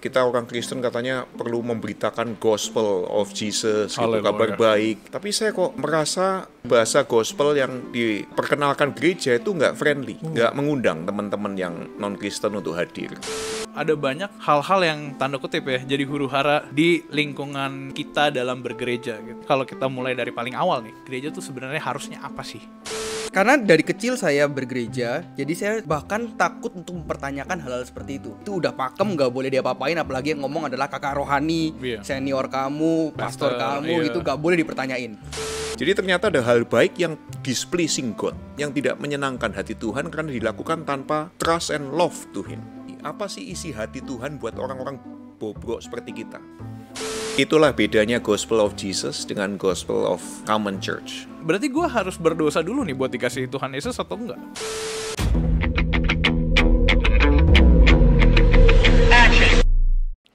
kita orang Kristen katanya perlu memberitakan gospel of Jesus gitu, kabar baik. Tapi saya kok merasa bahasa gospel yang diperkenalkan gereja itu nggak friendly, hmm. nggak mengundang teman-teman yang non Kristen untuk hadir. Ada banyak hal-hal yang tanda kutip ya jadi huru hara di lingkungan kita dalam bergereja. Gitu. Kalau kita mulai dari paling awal nih, gereja tuh sebenarnya harusnya apa sih? Karena dari kecil saya bergereja, jadi saya bahkan takut untuk mempertanyakan hal-hal seperti itu. Itu udah pakem, nggak boleh diapa-apain, apalagi yang ngomong adalah kakak rohani, yeah. senior kamu, pastor, pastor kamu, yeah. itu nggak boleh dipertanyain. Jadi ternyata ada hal baik yang displeasing God, yang tidak menyenangkan hati Tuhan karena dilakukan tanpa trust and love to Him. Apa sih isi hati Tuhan buat orang-orang bobrok seperti kita? Itulah bedanya Gospel of Jesus dengan Gospel of Common Church. Berarti gue harus berdosa dulu nih buat dikasih Tuhan Yesus atau enggak?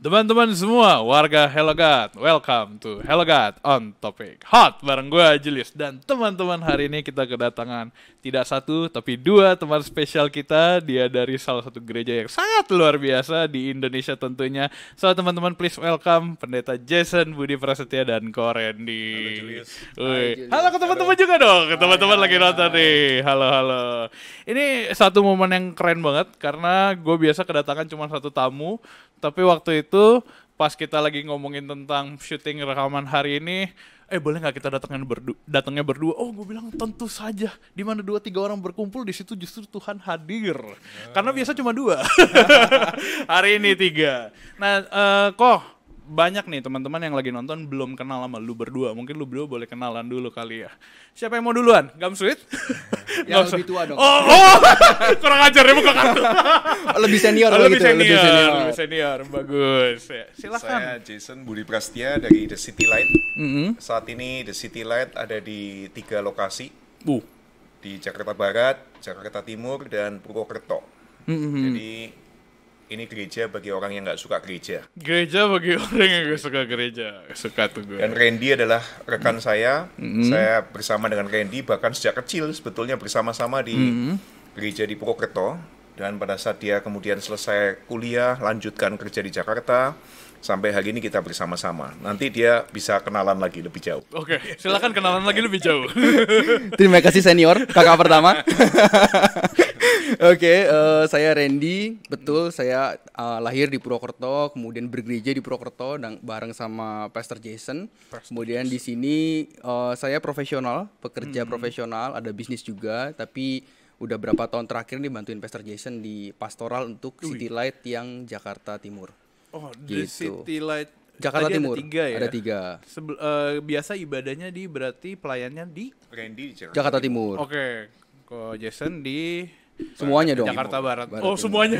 Teman-teman semua, warga Hello God, welcome to Hello God on Topic Hot bareng gue Julius dan teman-teman hari ini kita kedatangan tidak satu tapi dua teman spesial kita dia dari salah satu gereja yang sangat luar biasa di Indonesia tentunya. So teman-teman please welcome pendeta Jason Budi Prasetya dan Korendi halo Halo, Hai, halo ke teman-teman juga dong, ke teman-teman lagi nonton nih. Halo halo. Ini satu momen yang keren banget karena gue biasa kedatangan cuma satu tamu tapi waktu itu pas kita lagi ngomongin tentang syuting rekaman hari ini, eh boleh nggak kita datangnya berdu datangnya berdua oh gue bilang tentu saja di mana dua tiga orang berkumpul di situ justru Tuhan hadir karena biasa cuma dua hari ini tiga nah uh, eh, kok banyak nih teman-teman yang lagi nonton belum kenal sama lu berdua. Mungkin lu berdua boleh kenalan dulu kali ya. Siapa yang mau duluan? Gam Sweet? yang lebih tua dong. Oh, oh. kurang ajar ya buka kartu. lebih senior oh, lebih, gitu. senior, lebih senior, lebih senior. Bagus. Ya, silakan. Saya Jason Budi Prastia dari The City Light. Mm -hmm. Saat ini The City Light ada di tiga lokasi. Uh. Di Jakarta Barat, Jakarta Timur, dan Purwokerto. Mm -hmm. Jadi ini gereja bagi orang yang nggak suka gereja. Gereja bagi orang yang nggak suka gereja, suka tuh gue. Dan Randy adalah rekan saya. Mm. Saya bersama dengan Randy bahkan sejak kecil sebetulnya bersama-sama di mm. gereja di Purwokerto. Dan pada saat dia kemudian selesai kuliah, lanjutkan kerja di Jakarta, sampai hari ini kita bersama-sama. Nanti dia bisa kenalan lagi lebih jauh. Oke, silahkan silakan kenalan lagi lebih jauh. Terima kasih senior, kakak pertama. Oke, okay, uh, eh, saya Randy. Betul, saya uh, lahir di Purwokerto, kemudian bergereja di Purwokerto dan bareng sama Pastor Jason. Pastor kemudian Jason. di sini uh, saya profesional, pekerja hmm. profesional, ada bisnis juga, tapi udah berapa tahun terakhir nih bantuin Pastor Jason di pastoral untuk Ui. City Light yang Jakarta Timur. Oh, di gitu. City Light Jakarta Tadi Timur. Ada tiga ya. Ada tiga. Sebel, uh, biasa ibadahnya di berarti pelayannya di Randy Jakarta, Jakarta Timur. Oke. Okay. Kok Jason di Semuanya dong. Jakarta Barat. Barat oh, iya. semuanya.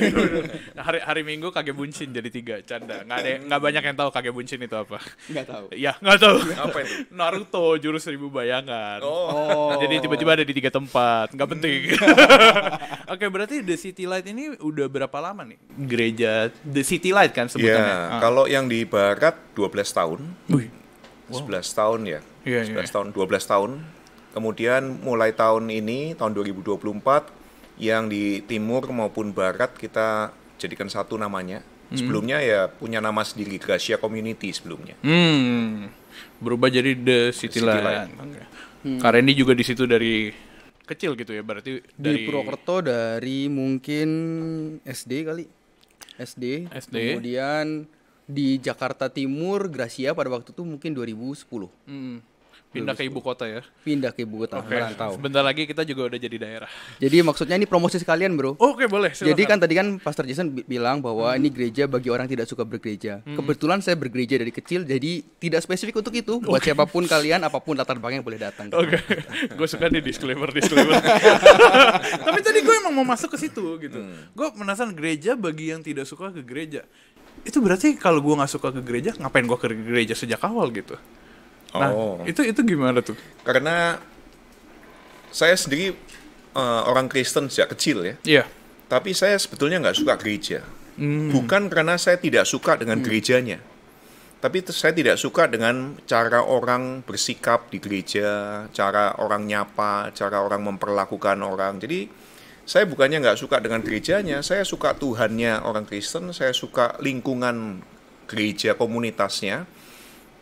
nah, hari hari Minggu Kage Buncin jadi tiga canda. Nggak ada nggak banyak yang tahu Kage Buncin itu apa. Nggak tahu. ya, nggak tahu. Apa itu? Naruto jurus seribu bayangan. Oh. jadi tiba-tiba ada di tiga tempat. Nggak penting. Oke, berarti The City Light ini udah berapa lama nih? Gereja The City Light kan iya, sebutannya. Yeah, ah. kalau yang di barat 12 tahun. Wih. Wow. 11 tahun ya. Yeah, 11 yeah. tahun, 12 tahun. Kemudian mulai tahun ini tahun 2024 yang di timur maupun barat kita jadikan satu namanya. Hmm. Sebelumnya ya punya nama sendiri Gracia Community sebelumnya. Hmm. Berubah jadi The City, City Line. Hmm. Karena ini juga di situ dari kecil gitu ya berarti dari Purwokerto dari mungkin SD kali SD, SD. kemudian di Jakarta Timur Gracia pada waktu itu mungkin 2010 hmm. Pindah ke ibu kota ya. Pindah ke ibu kota, okay. merantau. Sebentar lagi kita juga udah jadi daerah. Jadi maksudnya ini promosi sekalian, Bro. Oke, okay, boleh. Silakan. Jadi kan tadi kan Pastor Jason bilang bahwa hmm. ini gereja bagi orang tidak suka bergereja. Hmm. Kebetulan saya bergereja dari kecil jadi tidak spesifik untuk itu. Buat okay. siapapun kalian apapun latar belakangnya boleh datang. Oke. Okay. gue suka nih disclaimer disclaimer. Tapi tadi gue emang mau masuk ke situ gitu. Hmm. Gue penasaran gereja bagi yang tidak suka ke gereja. Itu berarti kalau gue nggak suka ke gereja, ngapain gue ke gereja sejak awal gitu? Nah, oh. itu itu gimana tuh? Karena saya sendiri uh, orang Kristen sejak kecil ya. Iya. Yeah. Tapi saya sebetulnya nggak suka gereja. Hmm. Bukan karena saya tidak suka dengan hmm. gerejanya. Tapi saya tidak suka dengan cara orang bersikap di gereja, cara orang nyapa, cara orang memperlakukan orang. Jadi saya bukannya nggak suka dengan gerejanya, saya suka Tuhannya orang Kristen, saya suka lingkungan gereja komunitasnya.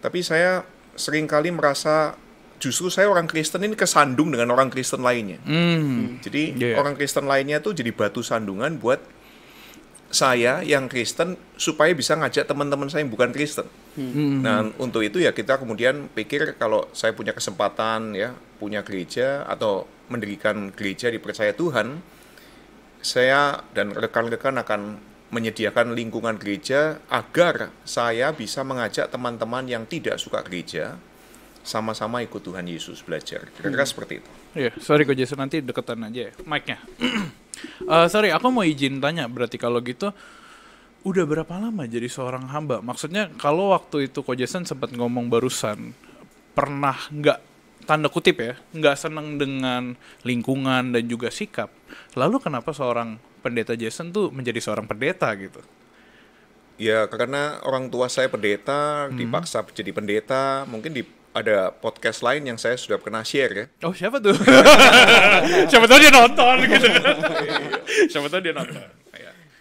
Tapi saya seringkali merasa justru saya orang Kristen ini kesandung dengan orang Kristen lainnya. Mm. Jadi yeah. orang Kristen lainnya tuh jadi batu sandungan buat saya yang Kristen supaya bisa ngajak teman-teman saya yang bukan Kristen. Mm. Nah untuk itu ya kita kemudian pikir kalau saya punya kesempatan ya punya gereja atau mendirikan gereja dipercaya Tuhan, saya dan rekan-rekan akan menyediakan lingkungan gereja agar saya bisa mengajak teman-teman yang tidak suka gereja sama-sama ikut Tuhan Yesus belajar. Kira-kira hmm. seperti itu. Ya, yeah, sorry Ko Jason nanti deketan aja ya mic-nya. uh, sorry, aku mau izin tanya berarti kalau gitu udah berapa lama jadi seorang hamba? Maksudnya kalau waktu itu Ko Jason sempat ngomong barusan pernah nggak tanda kutip ya, nggak seneng dengan lingkungan dan juga sikap. Lalu kenapa seorang pendeta Jason tuh menjadi seorang pendeta gitu? Ya karena orang tua saya pendeta, hmm. dipaksa jadi pendeta, mungkin di ada podcast lain yang saya sudah pernah share ya. Oh siapa tuh? siapa tahu dia nonton gitu. siapa tahu dia nonton.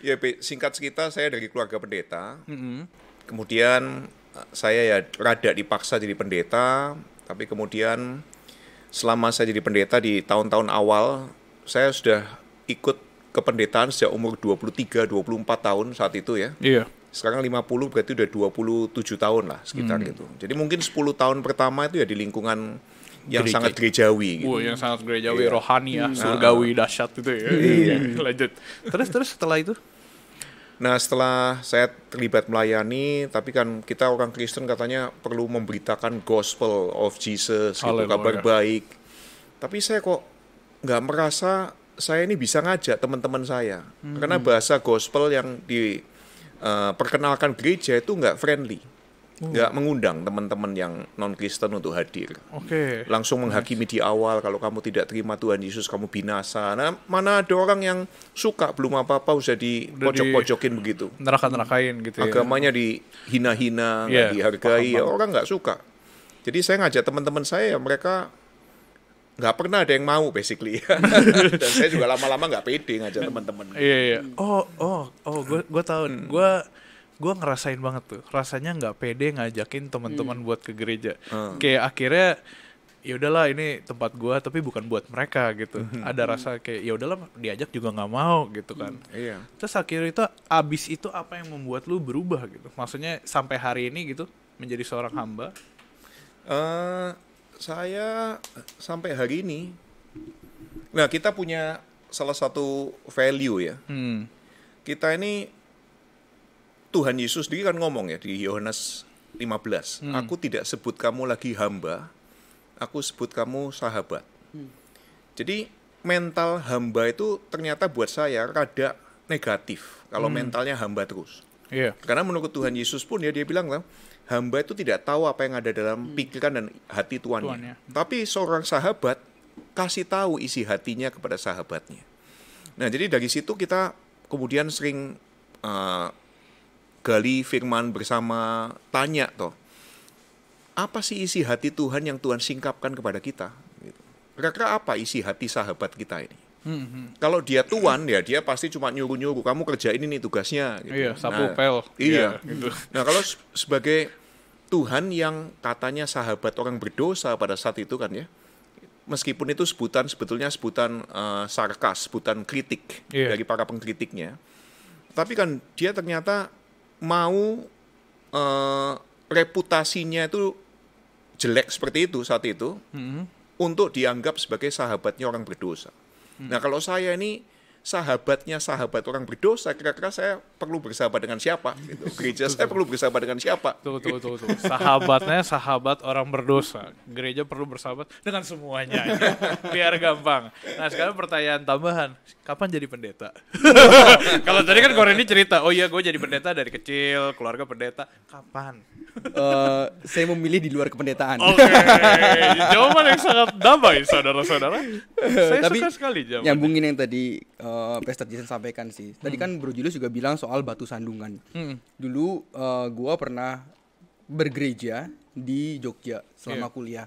Iya. Ya singkat cerita saya dari keluarga pendeta. Mm -hmm. Kemudian eh, saya ya rada dipaksa jadi pendeta, tapi kemudian selama saya jadi pendeta di tahun-tahun awal saya sudah ikut kependetaan sejak umur 23 24 tahun saat itu ya. Iya. Sekarang 50 berarti udah 27 tahun lah sekitar hmm. gitu. Jadi mungkin 10 tahun pertama itu ya di lingkungan yang sangat gerejawi gitu. Wow, yang sangat gerejawi, iya. rohani ya, hmm. surgawi nah. dahsyat itu ya. Iya. Lanjut. Terus terus setelah itu Nah setelah saya terlibat melayani, tapi kan kita orang Kristen katanya perlu memberitakan gospel of Jesus, gitu, kabar baik. Tapi saya kok nggak merasa saya ini bisa ngajak teman-teman saya hmm. karena bahasa gospel yang diperkenalkan eh, uh, gereja itu nggak friendly oh. nggak uh. mengundang teman-teman yang non Kristen untuk hadir. Oke. Okay. Langsung menghakimi di awal kalau kamu tidak terima Tuhan Yesus kamu binasa. Nah, mana ada orang yang suka belum apa-apa usah di pojok-pojokin begitu. Neraka-nerakain gitu ya. Agamanya dihina-hina, yeah, dihargai, paham, paham. ya orang nggak suka. Jadi saya ngajak teman-teman saya mereka nggak pernah ada yang mau basically dan saya juga lama-lama nggak pede ngajak teman-teman iya, iya oh oh oh gue gue tahu hmm. gue gue ngerasain banget tuh rasanya nggak pede ngajakin teman-teman hmm. buat ke gereja hmm. kayak akhirnya ya udahlah ini tempat gue tapi bukan buat mereka gitu hmm. ada hmm. rasa kayak ya udahlah diajak juga nggak mau gitu kan hmm. iya. terus akhirnya itu abis itu apa yang membuat lu berubah gitu maksudnya sampai hari ini gitu menjadi seorang hamba uh, saya sampai hari ini nah kita punya salah satu value ya hmm. kita ini Tuhan Yesus dia kan ngomong ya di Yohanes 15 hmm. aku tidak sebut kamu lagi hamba aku sebut kamu sahabat hmm. jadi mental hamba itu ternyata buat saya rada negatif kalau hmm. mentalnya hamba terus yeah. karena menurut Tuhan Yesus pun ya dia bilang lah hamba itu tidak tahu apa yang ada dalam hmm. pikiran dan hati tuannya. tuannya. Hmm. Tapi seorang sahabat kasih tahu isi hatinya kepada sahabatnya. Nah, jadi dari situ kita kemudian sering uh, gali firman bersama, tanya toh. Apa sih isi hati Tuhan yang Tuhan singkapkan kepada kita? Gitu. Kira-kira apa isi hati sahabat kita ini? Hmm. Kalau dia tuan ya dia pasti cuma nyuruh-nyuruh kamu kerja ini tugasnya. Gitu. Iya, sapu nah, pel. Iya. Ya, gitu. Nah kalau se sebagai Tuhan yang katanya sahabat orang berdosa pada saat itu kan ya, meskipun itu sebutan sebetulnya sebutan uh, sarkas, sebutan kritik yeah. dari para pengkritiknya, tapi kan dia ternyata mau uh, reputasinya itu jelek seperti itu saat itu -hmm. untuk dianggap sebagai sahabatnya orang berdosa. Hmm. Nah kalau saya ini sahabatnya sahabat orang berdosa, kira-kira saya perlu bersahabat dengan siapa? Gitu. Gereja saya perlu bersahabat dengan siapa? Tuh, tuh, tuh, tuh. Sahabatnya sahabat orang berdosa. Gereja perlu bersahabat dengan semuanya. Ya. Biar gampang. Nah, sekarang pertanyaan tambahan. Kapan jadi pendeta? Kalau tadi kan ini cerita, oh iya gue jadi pendeta dari kecil, keluarga pendeta. Kapan? uh, saya memilih di luar kependetaan. Oke, okay. jawaban yang sangat damai, saudara-saudara. Eh, saya Tapi, suka sekali jawaban. Nyambungin yang tadi uh, Eh, Pastor Jason sampaikan sih. Tadi hmm. kan Bro Julius juga bilang soal batu sandungan. Hmm. Dulu uh, gua pernah bergereja di Jogja selama yeah. kuliah.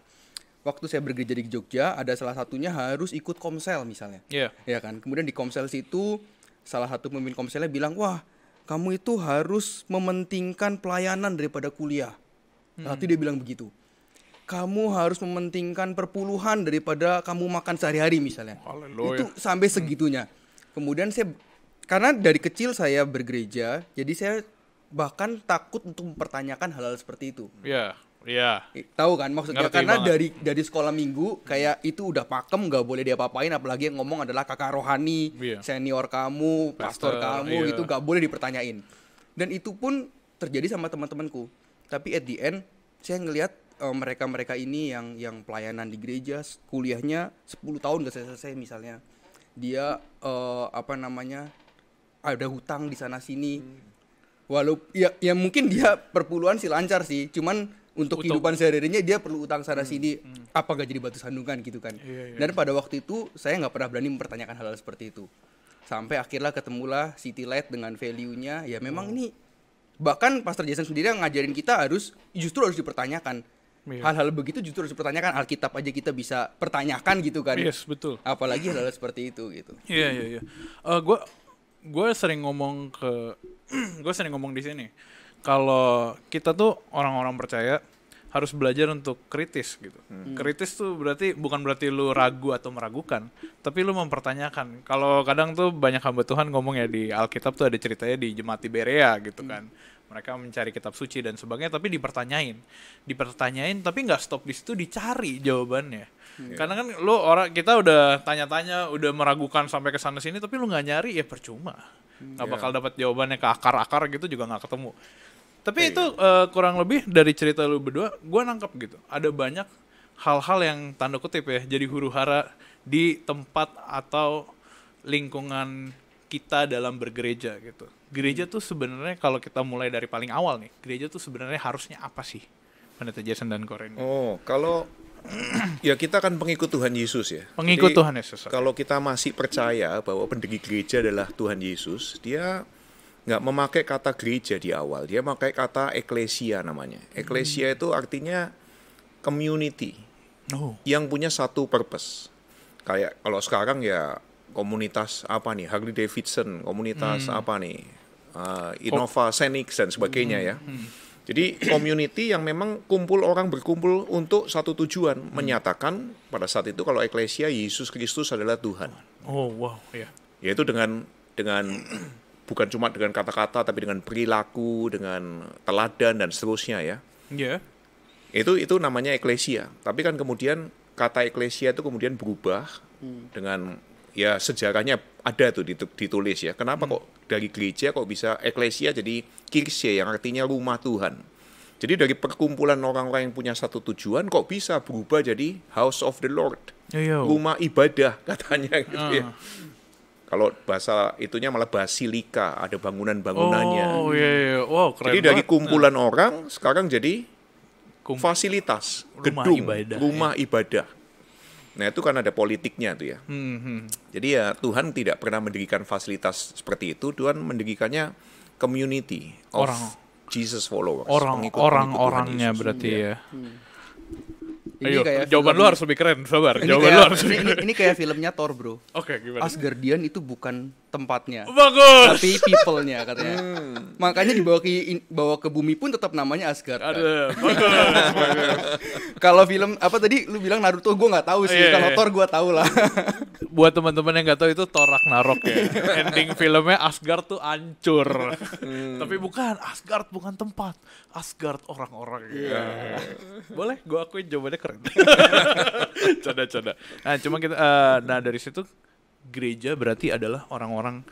Waktu saya bergereja di Jogja, ada salah satunya harus ikut komsel misalnya. Iya. Yeah. Ya kan? Kemudian di komsel situ salah satu pemimpin komselnya bilang, "Wah, kamu itu harus mementingkan pelayanan daripada kuliah." Hmm. Nanti dia bilang begitu kamu harus mementingkan perpuluhan daripada kamu makan sehari-hari misalnya. Haleluya. Itu sampai hmm. segitunya. Hmm kemudian saya karena dari kecil saya bergereja jadi saya bahkan takut untuk mempertanyakan hal-hal seperti itu Iya, yeah. Iya. Tahu kan maksudnya Ngerti karena banget. dari dari sekolah minggu kayak itu udah pakem nggak boleh diapa-apain apalagi yang ngomong adalah kakak rohani, iya. senior kamu, pastor, pastor kamu iya. itu nggak boleh dipertanyain. Dan itu pun terjadi sama teman-temanku. Tapi at the end saya ngelihat eh, mereka-mereka ini yang yang pelayanan di gereja kuliahnya 10 tahun gak selesai-selesai misalnya dia uh, apa namanya ada hutang di sana sini hmm. walau ya ya mungkin dia perpuluhan sih lancar sih cuman untuk kehidupan sehari-harinya dia perlu utang sana hmm. sini hmm. apa gak jadi batu sandungan gitu kan yeah, yeah. dan iya. pada waktu itu saya nggak pernah berani mempertanyakan hal-hal seperti itu sampai akhirnya ketemulah City Light dengan value-nya ya memang wow. Hmm. ini bahkan Pastor Jason sendiri yang ngajarin kita harus justru harus dipertanyakan Iya. Hal-hal yeah. begitu justru harus dipertanyakan. Alkitab aja kita bisa pertanyakan gitu kan. Yes, betul. Apalagi hal-hal seperti itu gitu. Iya, iya, iya. Gue eh, gue sering ngomong ke gue sering ngomong di sini kalau kita tuh orang-orang percaya harus belajar untuk kritis gitu. Hmm. hmm. Kritis tuh berarti bukan berarti lu ragu atau meragukan, tapi lu mempertanyakan. Kalau kadang tuh banyak hamba Tuhan ngomong ya di Alkitab tuh ada ceritanya di jemaat Berea gitu hmm. kan mereka mencari kitab suci dan sebagainya tapi dipertanyain dipertanyain tapi nggak stop di situ dicari jawabannya yeah. karena kan lo orang kita udah tanya-tanya udah meragukan sampai ke sana sini tapi lu nggak nyari ya percuma Gak yeah. bakal dapat jawabannya ke akar-akar gitu juga nggak ketemu tapi yeah. itu uh, kurang lebih dari cerita lu berdua gue nangkep gitu ada banyak hal-hal yang tanda kutip ya jadi huru hara di tempat atau lingkungan kita dalam bergereja gitu. Gereja hmm. tuh sebenarnya kalau kita mulai dari paling awal nih, gereja tuh sebenarnya harusnya apa sih? Pendeta Jason dan Koren. Oh, kalau ya kita kan pengikut Tuhan Yesus ya. Pengikut Jadi, Tuhan Yesus. Kalau kita masih percaya bahwa pendiri gereja adalah Tuhan Yesus, dia nggak memakai kata gereja di awal, dia memakai kata eklesia namanya. Eklesia hmm. itu artinya community oh. yang punya satu purpose. Kayak kalau sekarang ya komunitas apa nih Harley Davidson komunitas hmm. apa nih uh, Innova Senix dan sebagainya hmm. ya hmm. jadi community yang memang kumpul orang berkumpul untuk satu tujuan hmm. menyatakan pada saat itu kalau eklesia Yesus Kristus adalah Tuhan oh wow ya yeah. yaitu dengan dengan bukan cuma dengan kata-kata tapi dengan perilaku dengan teladan dan seterusnya ya ya yeah. itu itu namanya eklesia tapi kan kemudian kata eklesia itu kemudian berubah hmm. dengan ya sejarahnya ada tuh ditulis ya. Kenapa hmm. kok dari gereja kok bisa eklesia jadi kirsia yang artinya rumah Tuhan. Jadi dari perkumpulan orang-orang yang punya satu tujuan kok bisa berubah jadi house of the Lord. Yo, Rumah ibadah katanya gitu uh. ya. Ah. Kalau bahasa itunya malah basilika, ada bangunan-bangunannya. Oh iya, iya. Wow, keren Jadi dari kumpulan orang sekarang jadi fasilitas, rumah gedung, ibadah, rumah ya. ibadah Nah itu kan ada politiknya tuh ya. Hmm, hmm. Jadi ya Tuhan tidak pernah mendirikan fasilitas seperti itu. Tuhan mendirikannya community of orang. Jesus followers. Orang, pengikut, orang, pengikut orangnya Yesus. Iya. berarti ya. ya. Hmm. Ayo, kayak jawaban film, lu harus lebih keren, sabar. Ini jawaban kayak, lu harus ini, lebih keren. Ini, ini kayak filmnya Thor, bro. Oke, okay, gimana? Asgardian itu bukan tempatnya. Bagus. Tapi people katanya. Hmm. Makanya dibawa ke bawa ke bumi pun tetap namanya Asgard. Kan? Ada. Bagus. Kalau film apa tadi lu bilang Naruto gue nggak tahu sih. Yeah, Kalau yeah. Thor gue tau lah. Buat teman-teman yang nggak tahu itu Thor Ragnarok ya. Ending filmnya Asgard tuh hancur. Hmm. Tapi bukan Asgard bukan tempat. Asgard orang-orang. Yeah. Ya. Iya. Boleh gue akuin jawabannya keren. Canda-canda. nah, cuma kita uh, nah dari situ gereja berarti adalah orang-orang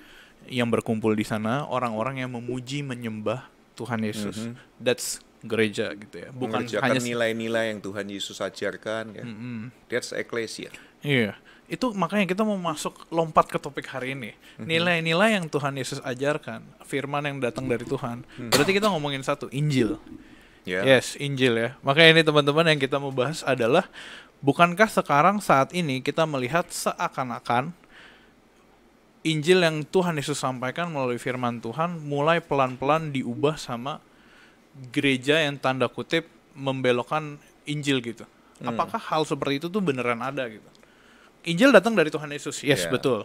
yang berkumpul di sana, orang-orang yang memuji menyembah Tuhan Yesus. Mm -hmm. That's gereja gitu ya. Bukan hanya nilai-nilai yang Tuhan Yesus ajarkan ya. Mm -hmm. That's ecclesia. Iya. Yeah. Itu makanya kita mau masuk lompat ke topik hari ini. Mhm. Nilai-nilai yang Tuhan Yesus ajarkan, firman yang datang dari Tuhan. Mhm. Berarti kita ngomongin satu, Injil. Yeah. Yes, Injil ya. Makanya ini teman-teman yang kita mau bahas adalah bukankah sekarang saat ini kita melihat seakan-akan Injil yang Tuhan Yesus sampaikan melalui firman Tuhan mulai pelan-pelan diubah sama gereja yang tanda kutip membelokkan Injil gitu. Hmm. Apakah hal seperti itu tuh beneran ada gitu? Injil datang dari Tuhan Yesus. Yes, yeah. betul.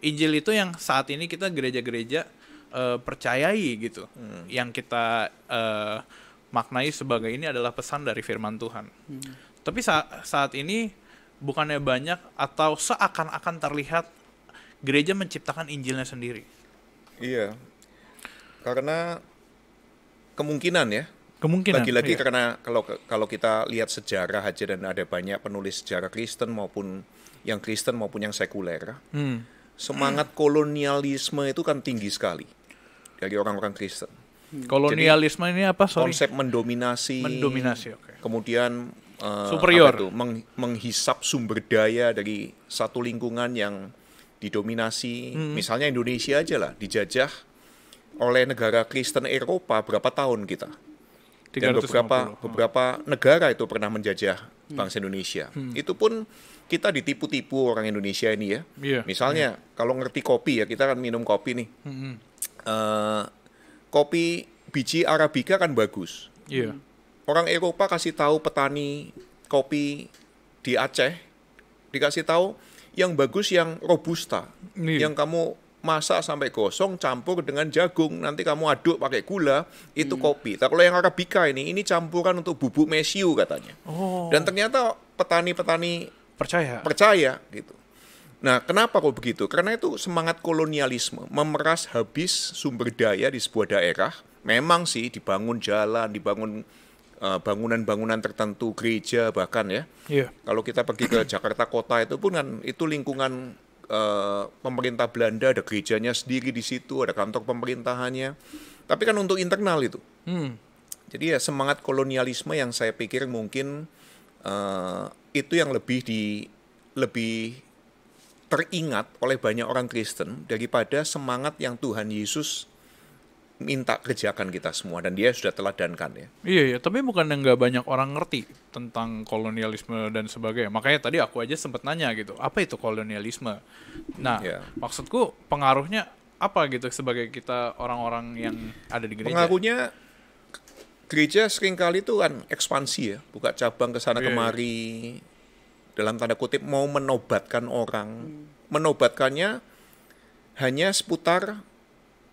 Injil itu yang saat ini kita gereja-gereja uh, percayai gitu. Hmm. Yang kita uh, maknai sebagai ini adalah pesan dari firman Tuhan. Hmm. Tapi saat saat ini bukannya banyak atau seakan-akan terlihat gereja menciptakan Injilnya sendiri. Iya. Karena kemungkinan ya. Kemungkinan. Lagi-lagi iya. karena kalau kalau kita lihat sejarah aja dan ada banyak penulis sejarah Kristen maupun yang Kristen maupun yang sekuler. Hmm. Semangat hmm. kolonialisme itu kan tinggi sekali dari orang-orang Kristen. Hmm. Kolonialisme Jadi, ini apa? Sorry. Konsep mendominasi. Mendominasi, Okay. Kemudian eh, superior, itu, meng, menghisap sumber daya dari satu lingkungan yang didominasi, hmm. misalnya Indonesia aja lah dijajah oleh negara Kristen Eropa berapa tahun kita. Dan beberapa beberapa negara itu pernah menjajah hmm. bangsa Indonesia. Hmm. Itu pun kita ditipu-tipu orang Indonesia ini ya. Yeah. Misalnya yeah. Hmm. kalau ngerti kopi ya kita kan minum kopi nih. Hmm. Uh, kopi biji arabica kan bagus. Yeah. Orang Eropa kasih tahu petani kopi di Aceh dikasih tahu yang bagus yang robusta, iya. yang kamu masak sampai gosong campur dengan jagung nanti kamu aduk pakai gula itu hmm. kopi. Tapi nah, kalau yang arabica ini ini campuran untuk bubuk mesiu katanya. Oh. Dan ternyata petani-petani percaya percaya gitu. Nah, kenapa kok begitu? Karena itu semangat kolonialisme, memeras habis sumber daya di sebuah daerah. Memang sih dibangun jalan, dibangun Eh, bangunan-bangunan tertentu gereja bahkan ya. Yeah. Kalau kita pergi ke Jakarta kota itu pun kan itu lingkungan uh, pemerintah Belanda ada gerejanya sendiri di situ, ada kantor pemerintahannya. Tapi kan untuk internal itu. Hmm. Jadi ya semangat kolonialisme yang saya pikir mungkin uh, itu yang lebih di lebih teringat oleh banyak orang Kristen daripada semangat yang Tuhan Yesus minta kerjakan kita semua dan dia sudah teladankan ya. Iya ya, tapi bukan yang nggak banyak orang ngerti tentang kolonialisme dan sebagainya. Makanya tadi aku aja sempat nanya gitu, apa itu kolonialisme? Nah, yeah. maksudku pengaruhnya apa gitu sebagai kita orang-orang yang ada di gereja? Pengaruhnya gereja seringkali itu kan ekspansi ya, buka cabang ke sana yeah. Iya. kemari. Dalam tanda kutip mau menobatkan orang. Hmm. Menobatkannya hanya seputar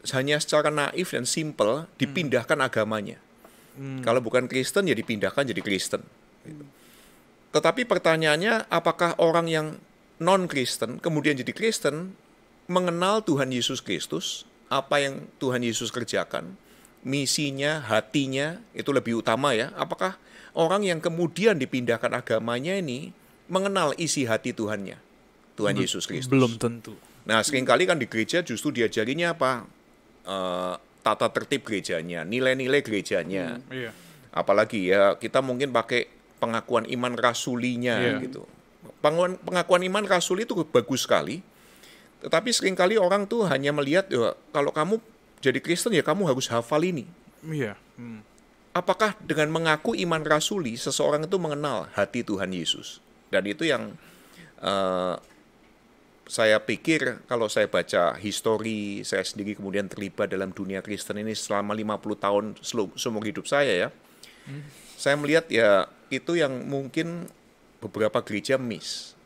hanya secara naif dan simple dipindahkan hmm. agamanya. Hmm. Kalau bukan Kristen ya dipindahkan jadi Kristen. Hmm. Tetapi pertanyaannya apakah orang yang non Kristen kemudian jadi Kristen mengenal Tuhan Yesus Kristus, apa yang Tuhan Yesus kerjakan, misinya, hatinya itu lebih utama ya. Apakah orang yang kemudian dipindahkan agamanya ini mengenal isi hati Tuhannya, Tuhan Yesus Kristus? Belum tentu. Nah, seringkali kan di gereja justru diajarinya apa? uh, tata tertib gerejanya, nilai-nilai gerejanya. Hmm, iya. Apalagi ya kita mungkin pakai pengakuan iman rasulinya yeah. gitu. Pengakuan, pengakuan iman rasuli itu bagus sekali. Tetapi seringkali orang tuh hanya melihat ya, kalau kamu jadi Kristen ya kamu harus hafal ini. Iya. Hmm. Apakah dengan mengaku iman rasuli seseorang itu mengenal hati Tuhan Yesus? Dan itu yang uh, saya pikir kalau saya baca histori saya sendiri kemudian terlibat dalam dunia Kristen ini selama 50 tahun seumur hidup saya ya. Hmm. Saya melihat ya itu yang mungkin beberapa gereja miss.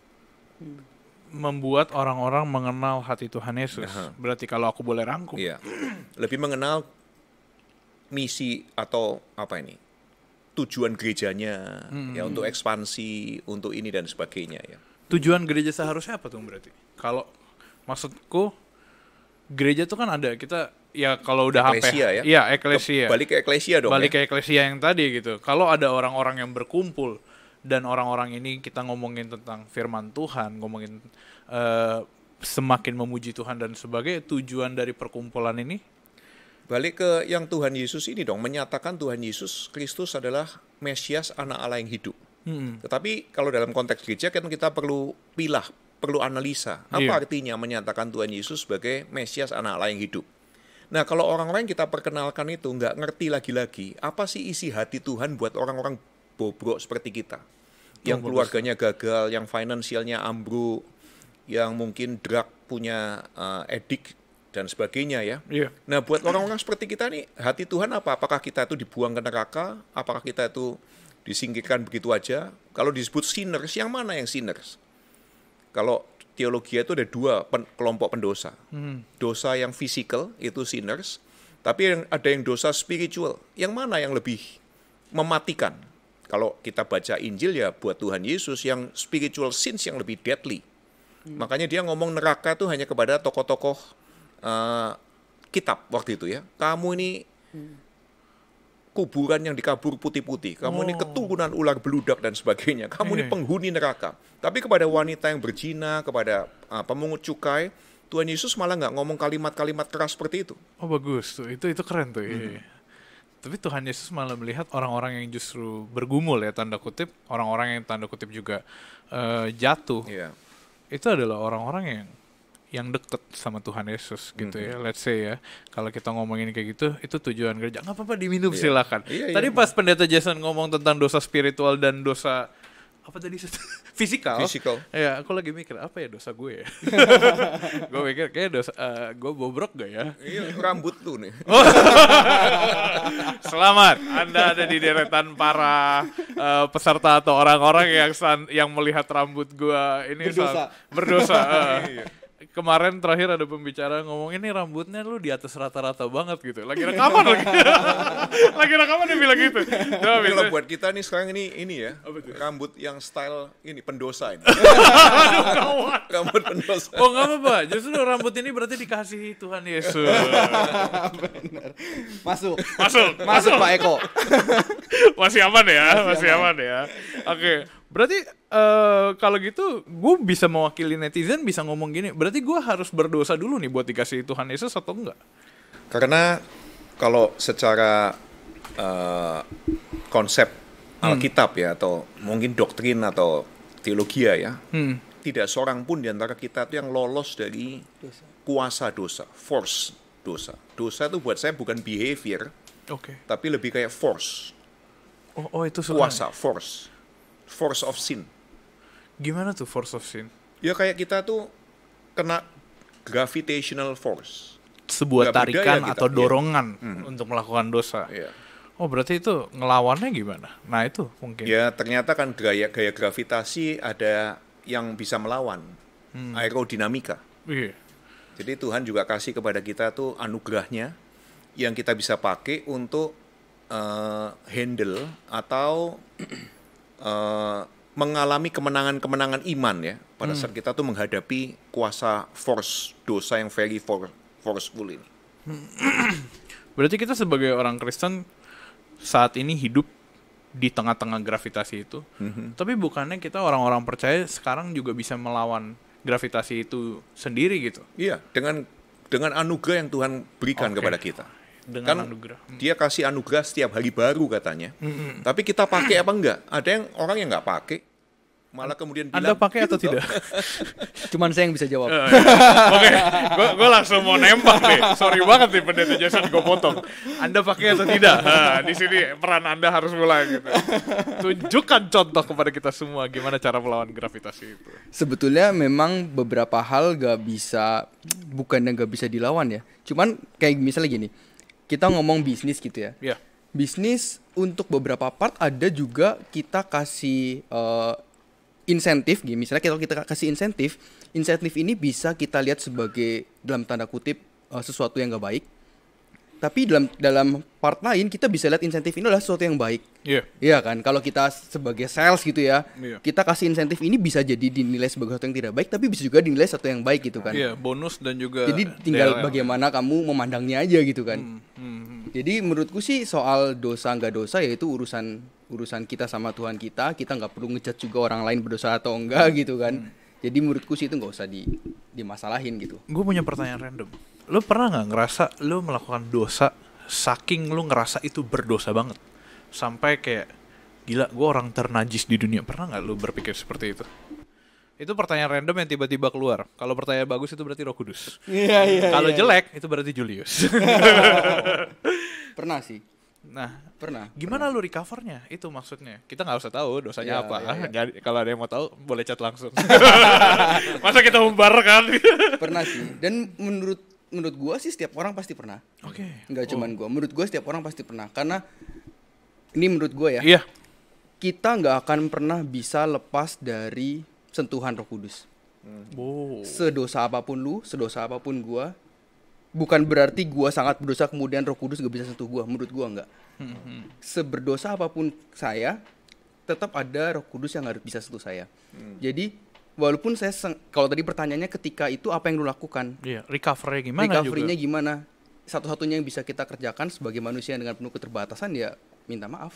Membuat orang-orang mengenal hati Tuhan Yesus. Uh Berarti kalau aku boleh rangkum. Ya. Lebih mengenal misi atau apa ini? tujuan gerejanya ya, hmm. ya untuk ekspansi, untuk ini dan sebagainya ya. Tujuan gereja seharusnya apa tuh berarti? kalau maksudku gereja tuh kan ada kita ya kalau udah eklesia ya? ya eklesia balik ke eklesia dong balik ya? ke eklesia yang tadi gitu kalau ada orang-orang yang berkumpul dan orang-orang ini kita ngomongin tentang firman Tuhan ngomongin uh, semakin memuji Tuhan dan sebagai tujuan dari perkumpulan ini balik ke yang Tuhan Yesus ini dong menyatakan Tuhan Yesus Kristus adalah Mesias anak Allah yang hidup hmm. tetapi kalau dalam konteks gereja kan kita perlu pilah perlu analisa. Apa yeah. artinya menyatakan Tuhan Yesus sebagai Mesias anak Allah yang hidup? Nah, kalau orang lain kita perkenalkan itu nggak ngerti lagi-lagi, apa sih isi hati Tuhan buat orang-orang bobrok seperti kita? Yang keluarganya keluarganya gagal, yang finansialnya ambruk, yang mungkin drug punya uh, eh, edik dan sebagainya ya. Yeah. Nah, buat orang-orang seperti kita nih, hati Tuhan apa? Apakah kita itu dibuang ke neraka? Apakah kita itu disingkirkan begitu aja? Kalau disebut sinners, yang mana yang sinners? kalau teologi itu ada dua pen, kelompok pendosa. Hmm. Dosa yang fisikal itu sinners, tapi yang, ada yang dosa spiritual. Yang mana yang lebih mematikan? Kalau kita baca Injil ya buat Tuhan Yesus yang spiritual sins yang lebih deadly. Hmm. Makanya dia ngomong neraka itu hanya kepada tokoh-tokoh uh, kitab waktu itu ya. Kamu ini hmm kuburan yang dikabur putih-putih. Kamu oh. ini keturunan ular beludak dan sebagainya. Kamu ini eh. penghuni neraka. Tapi kepada wanita yang berjina, kepada uh, pemungut cukai, Tuhan Yesus malah nggak ngomong kalimat-kalimat keras seperti itu. Oh bagus tuh, itu itu keren tuh. Iya, -hmm. Iya. Tapi Tuhan Yesus malah melihat orang-orang yang justru bergumul ya tanda kutip, orang-orang yang tanda kutip juga uh, jatuh. Yeah. Itu adalah orang-orang yang yang deket sama Tuhan Yesus gitu mm -hmm. ya mm-hmm. let's say ya kalau kita ngomongin kayak gitu itu tujuan gereja nggak apa-apa diminum yeah. silakan yeah, yeah, tadi yeah. pas pendeta Jason ngomong tentang dosa spiritual dan dosa apa tadi fisikal fisikal ya aku lagi mikir apa ya dosa gue ya gue mikir kayak dosa uh, gue bobrok gak ya iya, rambut tuh nih oh. selamat anda ada di deretan para uh, peserta atau orang-orang yang yang melihat rambut gue ini berdosa, berdosa uh, kemarin terakhir ada pembicara ngomong ini rambutnya lu di atas rata-rata banget gitu. Lagi rekaman lagi. lagi rekaman dia bilang gitu. Nah, Kalau buat kita nih sekarang ini ini ya rambut yang style ini pendosa ini. Aduh, rambut pendosa. Oh nggak apa-apa. Justru rambut ini berarti dikasih Tuhan Yesus. Benar. Masuk. Masuk. Masuk Pak Eko. Masih aman ya. Masih, aman. ya. Oke. Okay. Berarti uh, kalau gitu gue bisa mewakili netizen bisa ngomong gini. Berarti gue harus berdosa dulu nih buat dikasih Tuhan Yesus atau enggak? Karena kalau secara uh, konsep hmm. Alkitab ya atau mungkin doktrin atau teologi ya, ya hmm. tidak seorang pun di antara kita itu yang lolos dari dosa. kuasa dosa, force dosa. Dosa itu buat saya bukan behavior, okay. tapi lebih kayak force. Oh, oh itu sebenarnya. kuasa, force force of sin. Gimana tuh force of sin? Ya kayak kita tuh kena gravitational force. Sebuah Gak ya tarikan ya atau iya. dorongan ya. untuk melakukan dosa. Ya. Oh berarti itu ngelawannya gimana? Nah itu mungkin. Ya ternyata kan gaya gaya gravitasi ada yang bisa melawan hmm. aerodinamika. Iya. Jadi Tuhan juga kasih kepada kita tuh anugerahnya yang kita bisa pakai untuk uh, handle atau Eh, mengalami kemenangan-kemenangan iman ya pada hmm. saat kita tuh menghadapi kuasa force dosa yang very for, forceful ini. Berarti kita sebagai orang Kristen saat ini hidup di tengah-tengah gravitasi itu. Mm-hmm. Tapi bukannya kita orang-orang percaya sekarang juga bisa melawan gravitasi itu sendiri gitu. Iya, dengan dengan anugerah yang Tuhan berikan okay. kepada kita. Dengan kan anugerah. Hmm. dia kasih anugerah setiap hari baru katanya. Hmm. Tapi kita pakai apa enggak? Ada yang orang yang enggak pakai malah kemudian bilang, Anda pakai atau gitu. tidak? Cuman saya yang bisa jawab. Oh, iya. Oke, okay. gue langsung mau nembak nih. Sorry banget nih pendeta Jason gue potong. Anda pakai atau tidak? di sini peran Anda harus mulai gitu. Tunjukkan contoh kepada kita semua gimana cara melawan gravitasi itu. Sebetulnya memang beberapa hal gak bisa bukan yang gak bisa dilawan ya. Cuman kayak misalnya gini, kita ngomong bisnis gitu ya. Yeah. Bisnis untuk beberapa part ada juga kita kasih uh, insentif gitu. Misalnya kalau kita kasih insentif, insentif ini bisa kita lihat sebagai dalam tanda kutip uh, sesuatu yang gak baik tapi dalam dalam part lain kita bisa lihat insentif ini adalah sesuatu yang baik. Iya. Yeah. Iya kan? Kalau kita sebagai sales gitu ya, yeah. kita kasih insentif ini bisa jadi dinilai sebagai sesuatu yang tidak baik tapi bisa juga dinilai sesuatu yang baik gitu kan. Iya, yeah, bonus dan juga Jadi tinggal DLM. bagaimana kamu memandangnya aja gitu kan. Hmm, hmm. Hmm. Jadi menurutku sih soal dosa nggak dosa yaitu urusan urusan kita sama Tuhan kita, kita nggak perlu ngejat juga orang lain berdosa atau enggak gitu kan. Hmm. Jadi menurutku sih itu nggak usah di dimasalahin gitu. Gue punya pertanyaan random lo pernah nggak ngerasa lo melakukan dosa saking lo ngerasa itu berdosa banget sampai kayak gila gue orang ternajis di dunia pernah nggak lo berpikir seperti itu itu pertanyaan random yang tiba-tiba keluar. Kalau pertanyaan bagus itu berarti Roh Kudus. Iya iya. iya kalau yeah, jelek itu berarti Julius. pernah sih. Nah, pernah. Gimana pernah. lu recovernya? Itu maksudnya. Kita nggak usah tahu dosanya iya, apa. Iya, Jadi kalau ada yang mau tahu boleh chat langsung. Masa kita umbar kan? pernah sih. Dan menurut menurut gua sih setiap orang pasti pernah. Oke. Okay. Enggak oh. cuman gua. Menurut gua, setiap orang pasti pernah karena ini menurut gua ya. Iya. Kita nggak akan pernah bisa lepas dari sentuhan Roh Kudus. Hmm. Oh. Sedosa apapun lu, sedosa apapun gua, bukan berarti gua sangat berdosa kemudian Roh Kudus gak bisa sentuh gua. Menurut gua nggak. Hmm. Seberdosa apapun saya, tetap ada Roh Kudus yang harus bisa sentuh saya. Hmm. Jadi walaupun saya kalau tadi pertanyaannya ketika itu apa yang lu lakukan? Iya, recovery gimana Recovery-nya gimana? Satu-satunya yang bisa kita kerjakan sebagai manusia dengan penuh keterbatasan ya minta maaf.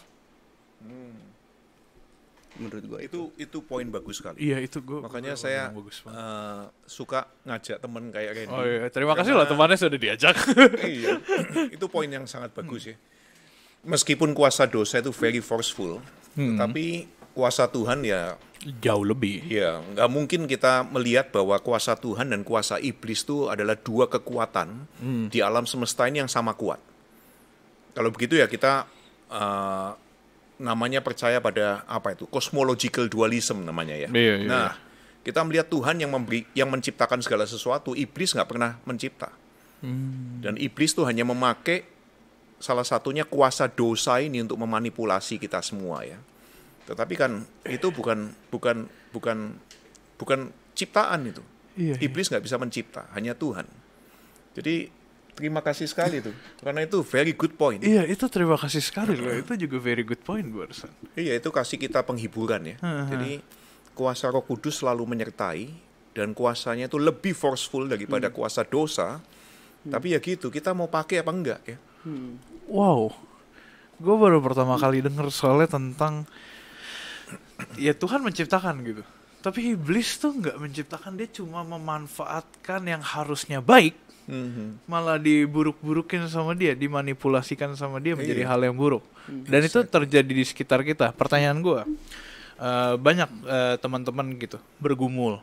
Hmm. Menurut gua itu itu, itu poin bagus sekali. Iya, itu gua. Makanya gua saya bagus uh, suka ngajak temen kayak gini. Oh iya, terima kasih lah temannya sudah diajak. iya. Itu poin yang sangat bagus hmm. ya. Meskipun kuasa dosa itu very forceful, hmm. tapi kuasa Tuhan ya jauh lebih. Ya, nggak mungkin kita melihat bahwa kuasa Tuhan dan kuasa iblis itu adalah dua kekuatan hmm. di alam semesta ini yang sama kuat. Kalau begitu ya kita uh, namanya percaya pada apa itu cosmological dualism namanya ya. Iya, iya. Nah, iya. kita melihat Tuhan yang memberi, yang menciptakan segala sesuatu, iblis nggak pernah mencipta. Hmm. Dan iblis tuh hanya memakai salah satunya kuasa dosa ini untuk memanipulasi kita semua ya. Tetapi kan itu bukan bukan bukan bukan ciptaan itu. Iya, iya. Iblis nggak iya. bisa mencipta, hanya Tuhan. Jadi terima kasih sekali itu, karena itu very good point iya itu terima kasih sekali loh itu juga very good point barusan iya itu kasih kita penghiburan ya uh-huh. jadi kuasa Roh Kudus selalu menyertai dan kuasanya itu lebih forceful daripada hmm. kuasa dosa hmm. tapi ya gitu kita mau pakai apa enggak ya hmm. wow gue baru pertama kali denger soalnya tentang ya Tuhan menciptakan gitu. Tapi iblis tuh nggak menciptakan, dia cuma memanfaatkan yang harusnya baik, mm-hmm. malah diburuk-burukin sama dia, dimanipulasikan sama dia menjadi yeah. hal yang buruk. Mm-hmm. Dan itu terjadi di sekitar kita. Pertanyaan gue, uh, banyak teman eh, teman-teman gitu bergumul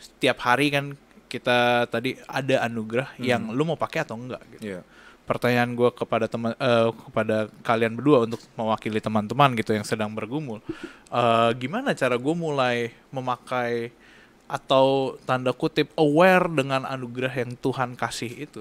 setiap hari kan kita tadi ada anugerah mm-hmm. yang hmm. lu mau pakai atau enggak gitu. Yeah pertanyaan gue kepada teman uh, kepada kalian berdua untuk mewakili teman-teman gitu yang sedang bergumul uh, gimana cara gue mulai memakai atau tanda kutip aware dengan anugerah yang Tuhan kasih itu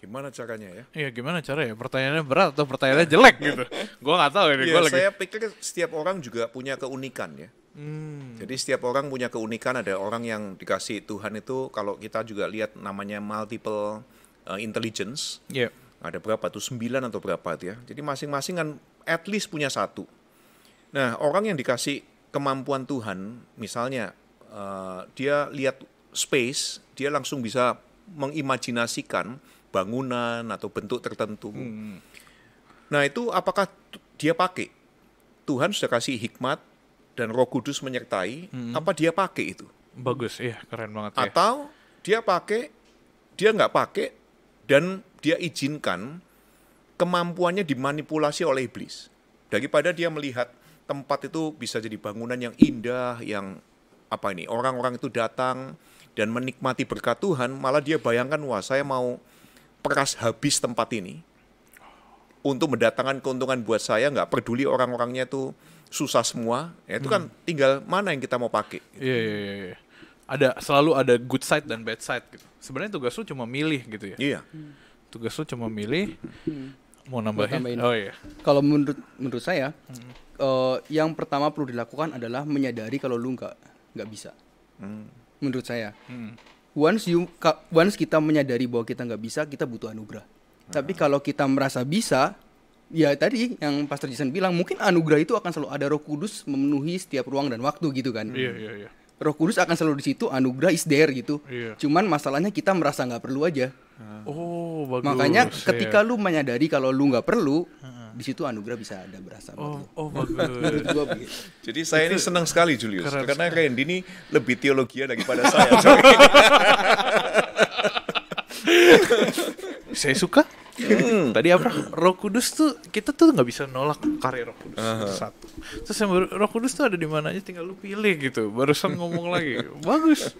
gimana caranya ya iya gimana cara ya? pertanyaannya berat atau pertanyaannya jelek gitu gue nggak tahu ini ya, gue lagi saya pikir setiap orang juga punya keunikan ya Hmm. Jadi setiap orang punya keunikan. Ada orang yang dikasih Tuhan itu kalau kita juga lihat namanya multiple uh, intelligence. Yeah. Ada berapa tuh? Sembilan atau berapa tuh ya. Jadi masing-masing kan at least punya satu. Nah orang yang dikasih kemampuan Tuhan, misalnya uh, dia lihat space, dia langsung bisa mengimajinasikan bangunan atau bentuk tertentu. Hmm. Nah itu apakah dia pakai? Tuhan sudah kasih hikmat dan Roh Kudus menyertai, hmm. apa dia pakai itu? Bagus, iya keren banget. Iya. Atau dia pakai, dia nggak pakai, dan dia izinkan kemampuannya dimanipulasi oleh iblis. Daripada dia melihat tempat itu bisa jadi bangunan yang indah, yang apa ini, orang-orang itu datang dan menikmati berkat Tuhan, malah dia bayangkan, wah saya mau peras habis tempat ini untuk mendatangkan keuntungan buat saya, nggak peduli orang-orangnya itu susah semua, ya itu kan hmm. kan tinggal mana yang kita mau pakai. yeah, yeah, yeah. Iya ada selalu ada good side dan bad side gitu. Sebenarnya tugas lu cuma milih gitu ya. Iya. Tugas lu cuma milih. Mau nambahin? nambahin. Oh iya. Kalau menurut menurut saya hmm. uh, yang pertama perlu dilakukan adalah menyadari kalau lu nggak nggak bisa. Hmm. Menurut saya. Hmm. Once you once kita menyadari bahwa kita nggak bisa, kita butuh anugerah. Hmm. Tapi ah. kalau kita merasa bisa, ya tadi yang Pastor Jason bilang mungkin anugerah itu akan selalu ada Roh Kudus memenuhi setiap ruang dan waktu gitu kan. Iya, iya, iya Roh Kudus akan selalu di situ, anugerah is there gitu. Yeah. Cuman masalahnya kita merasa nggak perlu aja. Ah. Oh, bagus. Makanya iya. ketika lu menyadari kalau lu nggak perlu, di situ anugerah bisa ada berasa. Oh, oh bagus. Jadi saya ini senang sekali Julius, Keren karena sekali. ini lebih teologi daripada saya. saya suka hmm, tadi apa Roh Kudus tuh kita tuh nggak bisa nolak karya Roh Kudus uh -huh. satu terus yang baru Roh Kudus tuh ada di mana aja tinggal lu pilih gitu barusan ngomong lagi bagus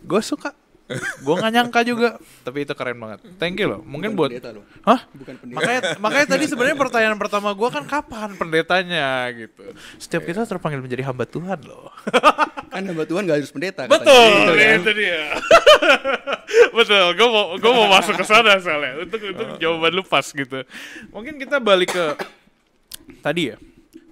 gue suka gue gak nyangka juga tapi itu keren banget thank you loh mungkin bukan buat lo. hah bukan pendeta. makanya makanya tadi sebenarnya pertanyaan pertama gue kan kapan pendetanya gitu setiap kita terpanggil menjadi hamba Tuhan loh kan hamba Tuhan gak harus pendeta betul gitu, kan? Iya, itu dia betul gue mau gue mau masuk ke sana soalnya untuk untuk oh. jawaban lu pas gitu mungkin kita balik ke tadi ya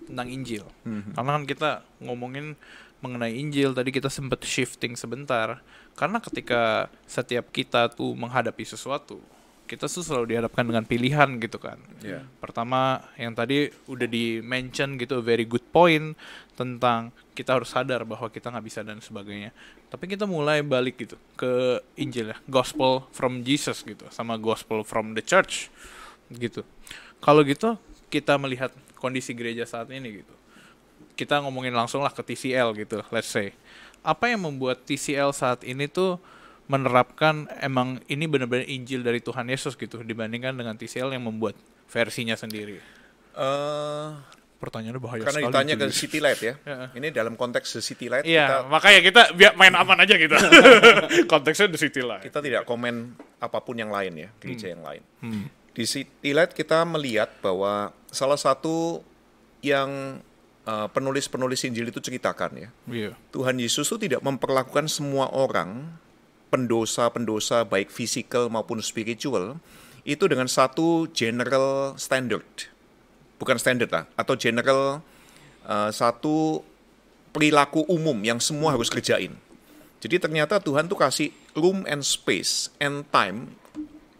tentang Injil mm -hmm. karena kan kita ngomongin mengenai Injil tadi kita sempat shifting sebentar karena ketika setiap kita tuh menghadapi sesuatu kita tuh selalu dihadapkan dengan pilihan gitu kan. Yeah. Pertama yang tadi udah di mention gitu a very good point tentang kita harus sadar bahwa kita nggak bisa dan sebagainya. Tapi kita mulai balik gitu ke Injil ya, gospel from Jesus gitu sama gospel from the church gitu. Kalau gitu kita melihat kondisi gereja saat ini gitu kita ngomongin langsung lah ke TCL gitu, let's say. Apa yang membuat TCL saat ini tuh menerapkan emang ini benar-benar Injil dari Tuhan Yesus gitu dibandingkan dengan TCL yang membuat versinya sendiri? Uh, Pertanyaannya bahaya karena sekali. Karena ditanya gitu. ke City Light ya. Ini dalam konteks The City Light. Iya, kita... makanya kita biar main aman aja gitu. Konteksnya The City Light. Kita tidak komen apapun yang lain ya, gereja hmm. yang lain. Hmm. Di City Light kita melihat bahwa salah satu yang Eh, penulis-penulis uh, Injil itu ceritakan ya. Yeah. Tuhan Yesus itu tidak memperlakukan semua orang pendosa-pendosa baik fisikal maupun spiritual itu dengan satu general standard. Bukan standard lah, atau general uh, satu perilaku umum yang semua harus kerjain. Jadi ternyata Tuhan tuh kasih room and space and time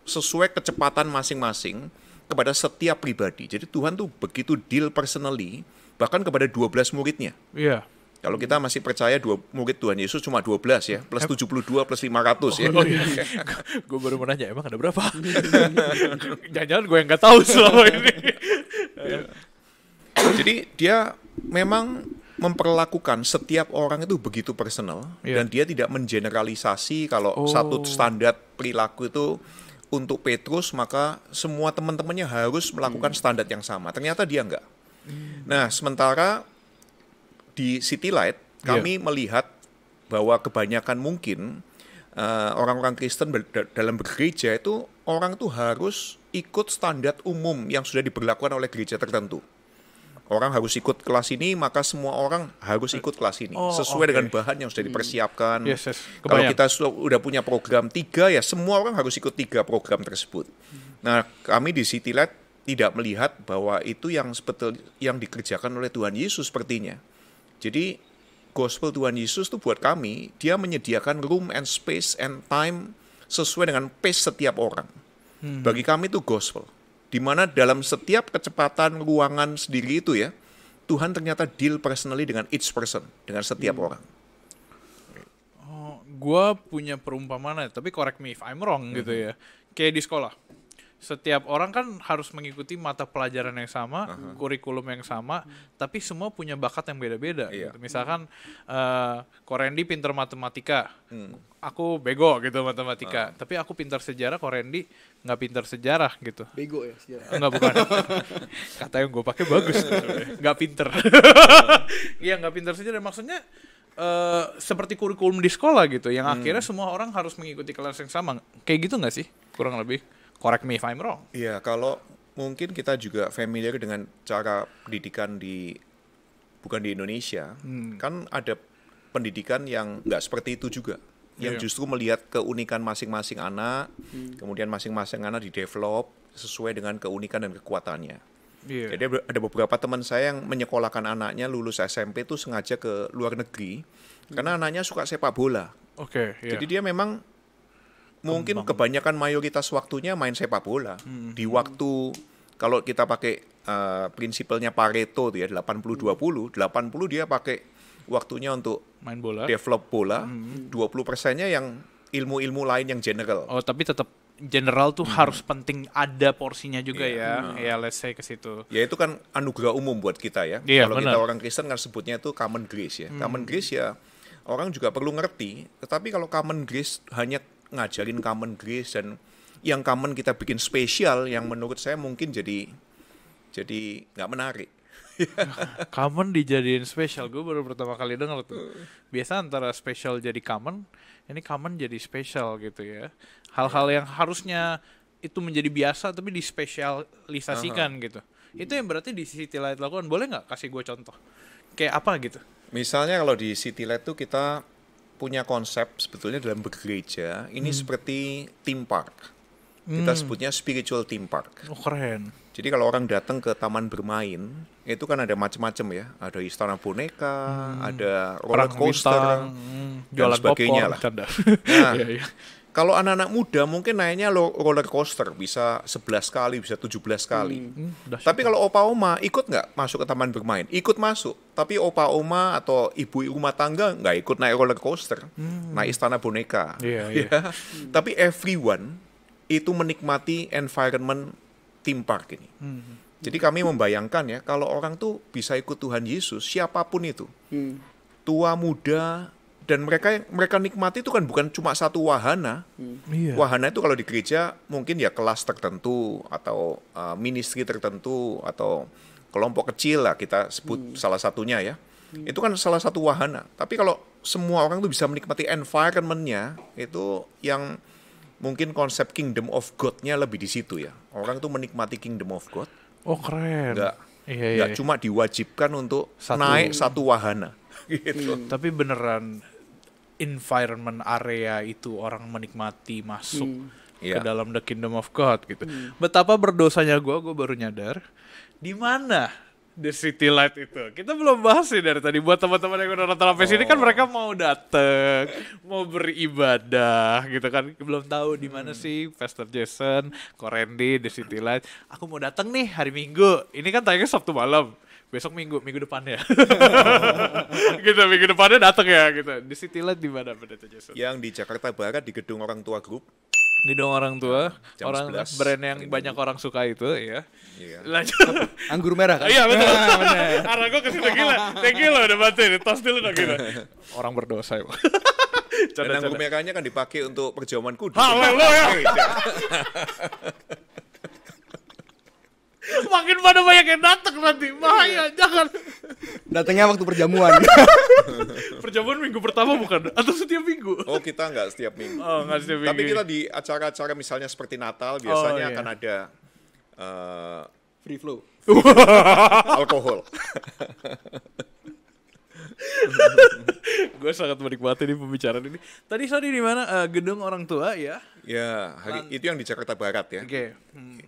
sesuai kecepatan masing-masing kepada setiap pribadi. Jadi Tuhan tuh begitu deal personally bahkan kepada 12 muridnya. Iya. Kalau kita masih percaya dua murid Tuhan Yesus cuma 12 ya, plus 72 plus 500 oh, ya. Oh, oh iya. gue baru mau nanya, emang ada berapa? Jangan-jangan gue yang nggak tahu selama ini. Iya. Jadi dia memang memperlakukan setiap orang itu begitu personal yeah. dan dia tidak mengeneralisasi kalau oh. satu standar perilaku itu untuk Petrus maka semua teman-temannya harus melakukan hmm. standar yang sama. Ternyata dia enggak. Nah, sementara di City Light kami yeah. melihat bahwa kebanyakan mungkin eh, orang-orang uh, Kristen ber dalam bergereja itu orang itu harus ikut standar umum yang sudah diberlakukan oleh gereja tertentu. Orang harus ikut kelas ini, maka semua orang harus ikut kelas ini oh, sesuai okay. dengan bahan yang sudah hmm. dipersiapkan. Yes, yes. Kalau kita sudah punya program tiga ya semua orang harus ikut tiga program tersebut. Nah kami di City Light tidak melihat bahwa itu yang sebetul yang dikerjakan oleh Tuhan Yesus sepertinya. Jadi gospel Tuhan Yesus itu buat kami, dia menyediakan room and space and time sesuai dengan pace setiap orang. Hmm. Bagi kami itu gospel. Di mana dalam setiap kecepatan ruangan sendiri itu ya, Tuhan ternyata deal personally dengan each person, dengan setiap hmm. orang. Oh, gue punya perumpamaan, ya, tapi correct me if I'm wrong hmm. gitu ya. Kayak di sekolah, setiap orang kan harus mengikuti mata pelajaran yang sama, uh-huh. kurikulum yang sama, -huh. tapi semua punya bakat yang beda-beda. Iya. Gitu. Misalkan uh, eh, Korendi pinter matematika, -huh. Hmm. aku bego gitu matematika, uh. tapi aku pintar sejarah, Korendi nggak pintar sejarah gitu. Bego ya sejarah. Enggak eh, bukan. Kata yang gue pakai bagus, nggak pinter. Iya nggak pintar sejarah maksudnya. Uh, seperti kurikulum di sekolah gitu, yang hmm. akhirnya semua orang harus mengikuti kelas yang sama, kayak gitu nggak sih kurang lebih? Correct me if I'm wrong. Iya, kalau mungkin kita juga familiar dengan cara pendidikan di bukan di Indonesia, hmm. kan ada pendidikan yang nggak seperti itu juga, yang iya. justru melihat keunikan masing-masing anak, hmm. kemudian masing-masing anak di develop sesuai dengan keunikan dan kekuatannya. Yeah. Jadi ada beberapa teman saya yang menyekolahkan anaknya lulus SMP itu sengaja ke luar negeri hmm. karena anaknya suka sepak bola. Oke. Okay, iya. yeah. Jadi dia memang mungkin kebanyakan mayoritas waktunya main sepak bola. Hmm. Di hmm. waktu kalau kita pakai uh, prinsipalnya Pareto tuh ya 80 20, 80 dia pakai waktunya untuk main bola, develop bola, hmm. 20 hmm. persennya yang ilmu-ilmu lain yang general. Oh, tapi tetap general tuh hmm. harus penting ada porsinya juga yeah. ya. Hmm. Ya, let's say ke situ. Ya itu kan anugerah umum buat kita ya. Yeah, Kalau kita orang Kristen kan sebutnya itu common grace ya. Hmm. Common grace ya orang juga perlu ngerti, tetapi kalau common grace hanya ngajarin common grace dan yang common kita bikin spesial yang menurut saya mungkin jadi jadi nggak menarik. common dijadiin spesial gue baru pertama kali dengar tuh biasa antara spesial jadi common ini common jadi spesial gitu ya hal-hal iya. yang harusnya itu menjadi biasa tapi dispesialisasikan uh -huh. gitu itu yang berarti di City Light lakukan boleh nggak kasih gue contoh kayak apa gitu misalnya kalau di City Light tuh kita punya konsep sebetulnya dalam bergereja ini hmm. seperti theme park. Hmm. Kita sebutnya spiritual theme park. Oh, keren. Jadi kalau orang datang ke taman bermain, itu kan ada macam-macam ya. Ada istana boneka, hmm. ada roller coaster, hmm. dan sebagainya lah. Nah, yeah, yeah. Kalau anak-anak muda mungkin naiknya roller coaster bisa 11 kali, bisa 17 kali. Hmm, hmm Tapi kalau opa-oma ikut nggak masuk ke taman bermain? Ikut masuk. Tapi opa-oma atau ibu rumah tangga nggak ikut naik roller coaster, hmm. naik istana boneka. yeah. yeah. Hmm. Tapi everyone itu menikmati environment theme park ini. Hmm, hmm. Jadi kami membayangkan ya, kalau orang tuh bisa ikut Tuhan Yesus, siapapun itu. Hmm. Tua, muda, dan mereka yang mereka nikmati itu kan bukan cuma satu wahana. Hmm. Iya. Wahana itu kalau di gereja mungkin ya kelas tertentu atau uh, ministry tertentu atau kelompok kecil lah kita sebut hmm. salah satunya ya. Hmm. Itu kan salah satu wahana. Tapi kalau semua orang tuh bisa menikmati environmentnya itu yang mungkin konsep kingdom of God-nya lebih di situ ya. Orang tuh menikmati kingdom of God. Oh keren. Enggak, iya, iya, iya. cuma diwajibkan untuk satu. naik satu wahana gitu. Hmm. Tapi beneran environment area itu orang menikmati masuk hmm. ke yeah. dalam the kingdom of God gitu. Hmm. Betapa berdosanya gue, gue baru nyadar di mana the city light itu. Kita belum bahas sih dari tadi. Buat teman-teman yang udah nonton sampai oh. sini kan oh. mereka mau dateng, mau beribadah gitu kan. Belum tahu di mana hmm. sih Pastor Jason, Korendi, the city light. Aku mau datang nih hari Minggu. Ini kan tayangnya Sabtu malam besok minggu minggu depan ya gitu minggu depannya datang ya kita. Gitu. di City Light di mana tuh Jason yang di Jakarta Barat di gedung orang tua grup di dong orang tua, Jam orang brand yang banyak orang suka itu, ya. Iya. Lanjut. Anggur merah kan? Iya betul. Nah, Arah gue ke gila. Thank you loh udah bantuin, tos dulu dong gila. Orang berdosa ya. Canda, Dan anggur merahnya kan dipakai untuk perjamuan kudus. Haleluya. Makin pada banyak yang datang nanti. Iya. Bahaya, jangan. Datangnya waktu perjamuan. perjamuan minggu pertama bukan? Atau setiap minggu? Oh, kita nggak setiap minggu. Oh, nggak setiap minggu. Tapi kita di acara-acara misalnya seperti Natal, biasanya oh, iya. akan ada... Uh, free flow. alkohol. gue sangat menikmati nih pembicaraan ini. Tadi sorry di mana? Uh, gedung orang tua ya? Ya, hari itu yang di Jakarta Barat ya. Oke. Okay. Hmm.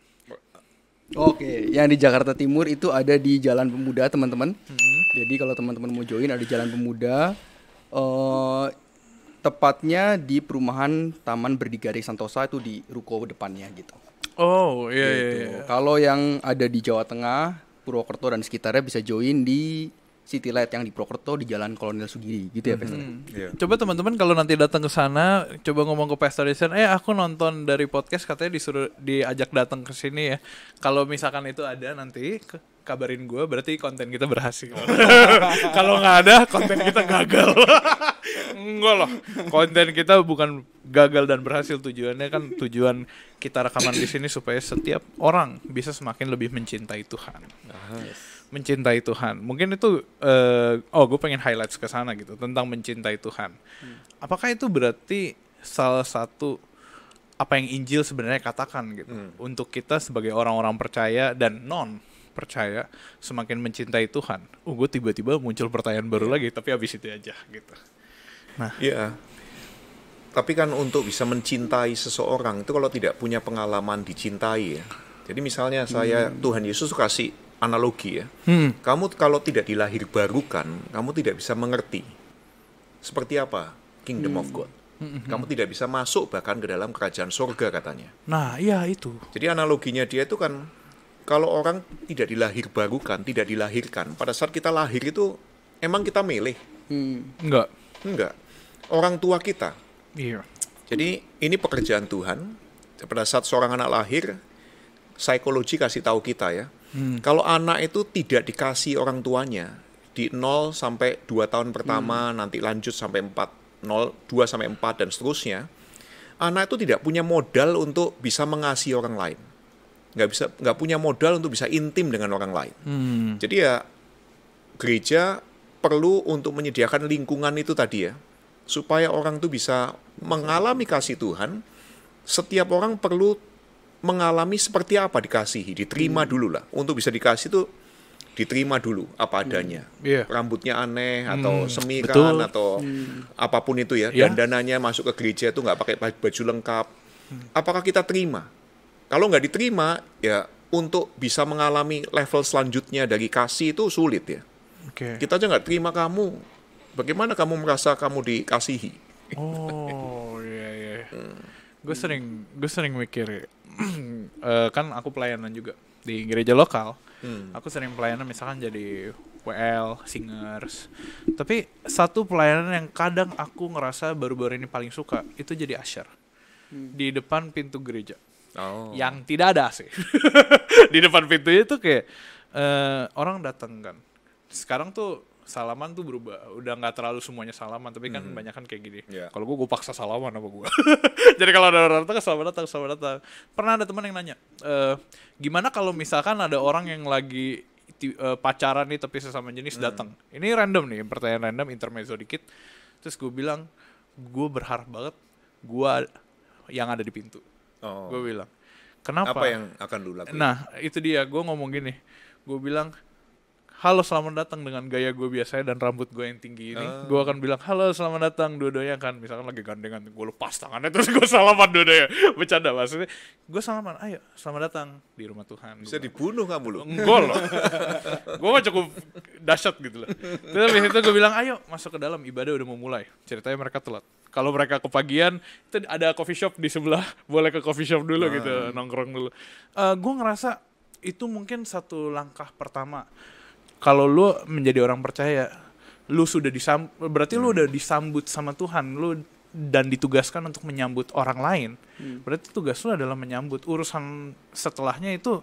Oke, yang di Jakarta Timur itu ada di Jalan Pemuda, teman-teman. Hmm. Jadi kalau teman-teman mau join ada di Jalan Pemuda. Uh, tepatnya di perumahan Taman Berdikari Santosa itu di ruko depannya gitu. Oh, iya iya. Gitu. iya. Kalau yang ada di Jawa Tengah, Purwokerto dan sekitarnya bisa join di City Light yang di Prokerto di Jalan Kolonel Sugiri gitu ya mm -hmm. Yeah. Coba teman-teman kalau nanti datang ke sana coba ngomong ke Pastor Jason, "Eh, aku nonton dari podcast katanya disuruh diajak datang ke sini ya." Kalau misalkan itu ada nanti ke kabarin gue berarti konten kita berhasil kalau nggak ada konten kita gagal enggak loh konten kita bukan gagal dan berhasil tujuannya kan tujuan kita rekaman di sini supaya setiap orang bisa semakin lebih mencintai Tuhan mencintai Tuhan. Mungkin itu uh, oh gue pengen highlights ke sana gitu tentang mencintai Tuhan. Hmm. Apakah itu berarti salah satu apa yang Injil sebenarnya katakan gitu hmm. untuk kita sebagai orang-orang percaya dan non percaya semakin mencintai Tuhan. Oh, gue tiba-tiba muncul pertanyaan baru iya. lagi tapi habis itu aja gitu. Nah, iya. Tapi kan untuk bisa mencintai seseorang itu kalau tidak punya pengalaman dicintai ya. Jadi misalnya saya hmm. Tuhan Yesus kasih analogi ya. Hmm. Kamu kalau tidak dilahir barukan, kamu tidak bisa mengerti seperti apa kingdom hmm. of God. Hmm, hmm, kamu hmm. tidak bisa masuk bahkan ke dalam kerajaan surga katanya. Nah, iya itu. Jadi analoginya dia itu kan kalau orang tidak dilahir barukan, tidak dilahirkan. Pada saat kita lahir itu emang kita milih? Hmm. Enggak. Enggak. Orang tua kita. Iya. Yeah. Jadi ini pekerjaan Tuhan. Pada saat seorang anak lahir, psikologi kasih tahu kita ya, Hmm. Kalau anak itu tidak dikasih orang tuanya di 0 sampai 2 tahun pertama, hmm. nanti lanjut sampai 4, 0, 2 sampai 4 dan seterusnya, anak itu tidak punya modal untuk bisa mengasihi orang lain. Nggak bisa nggak punya modal untuk bisa intim dengan orang lain. Hmm. Jadi ya gereja perlu untuk menyediakan lingkungan itu tadi ya supaya orang itu bisa mengalami kasih Tuhan. Setiap orang perlu mengalami seperti apa dikasihi, diterima hmm. dulu lah. Untuk bisa dikasih tuh diterima dulu apa hmm. adanya. Yeah. Rambutnya aneh hmm. atau hmm, betul. atau hmm. apapun itu ya. Yeah. Dandanannya masuk ke gereja itu nggak pakai baju lengkap. Hmm. Apakah kita terima? Kalau nggak diterima ya untuk bisa mengalami level selanjutnya dari kasih itu sulit ya. Okay. Kita aja nggak terima kamu. Bagaimana kamu merasa kamu dikasihi? Oh iya yeah, iya. hmm gue sering gue sering mikir uh, kan aku pelayanan juga di gereja lokal hmm. aku sering pelayanan misalkan jadi WL singers tapi satu pelayanan yang kadang aku ngerasa baru-baru ini paling suka itu jadi usher hmm. di depan pintu gereja oh. yang tidak ada sih di depan pintunya itu kayak uh, orang datang kan sekarang tuh salaman tuh berubah udah nggak terlalu semuanya salaman tapi kan hmm. banyak kan kayak gini yeah. kalau gue gue paksa salaman apa gue jadi kalau ada orang datang selamat datang selamat datang pernah ada teman yang nanya e, gimana kalau misalkan ada orang yang lagi eh, pacaran nih tapi sesama jenis hmm. datang ini random nih pertanyaan random intermezzo dikit terus gue bilang gue berharap banget gue yang ada di pintu oh. gue bilang kenapa apa yang akan lu lakuin nah itu dia gue ngomong gini gue bilang halo selamat datang dengan gaya gue biasanya dan rambut gue yang tinggi ini. Uh. Ah. Gue akan bilang, halo selamat datang dua-duanya kan. Misalkan lagi gandengan, gue lepas tangannya terus gue salaman dua-duanya. Bercanda maksudnya. Gue salaman, ayo selamat datang di rumah Tuhan. Bisa gua. dibunuh kamu lu. Enggak loh. gue mah cukup dahsyat gitu loh. tapi itu gue bilang, ayo masuk ke dalam, ibadah udah mau mulai. Ceritanya mereka telat. Kalau mereka kepagian, itu ada coffee shop di sebelah. Boleh ke coffee shop dulu uh. gitu, ah. nongkrong dulu. Uh, eh, gue ngerasa itu mungkin satu langkah pertama kalau lu menjadi orang percaya lu sudah disam berarti hmm. lu udah disambut sama Tuhan lu dan ditugaskan untuk menyambut orang lain hmm. berarti tugas lu adalah menyambut urusan setelahnya itu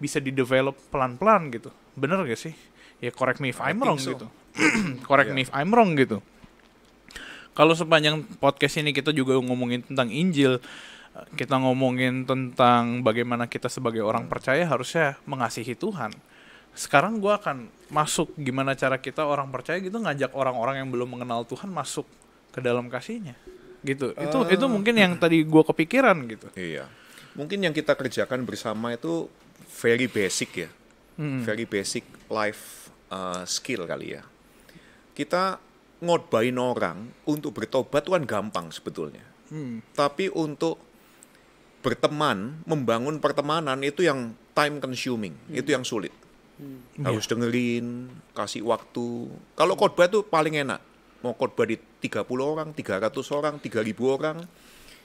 bisa di develop pelan pelan gitu bener gak sih ya correct me if I'm wrong so. gitu, gitu. correct yeah. me iya. if I'm wrong gitu kalau sepanjang podcast ini kita juga ngomongin tentang Injil kita ngomongin tentang bagaimana kita sebagai orang hmm. percaya harusnya mengasihi Tuhan sekarang gue akan masuk gimana cara kita orang percaya gitu ngajak orang-orang yang belum mengenal Tuhan masuk ke dalam kasihnya gitu uh, itu eh, itu mungkin yang tadi gue kepikiran gitu iya mungkin yang kita kerjakan bersama itu very basic ya hmm. very basic life uh, skill kali ya kita ngotbain orang untuk bertobat tuan gampang sebetulnya hmm. tapi untuk berteman membangun pertemanan itu yang time consuming hmm. itu yang sulit Hmm. Iya. Harus yeah. dengerin, kasih waktu. Kalau khotbah itu paling enak. Mau khotbah di 30 orang, 300 orang, 3000 orang.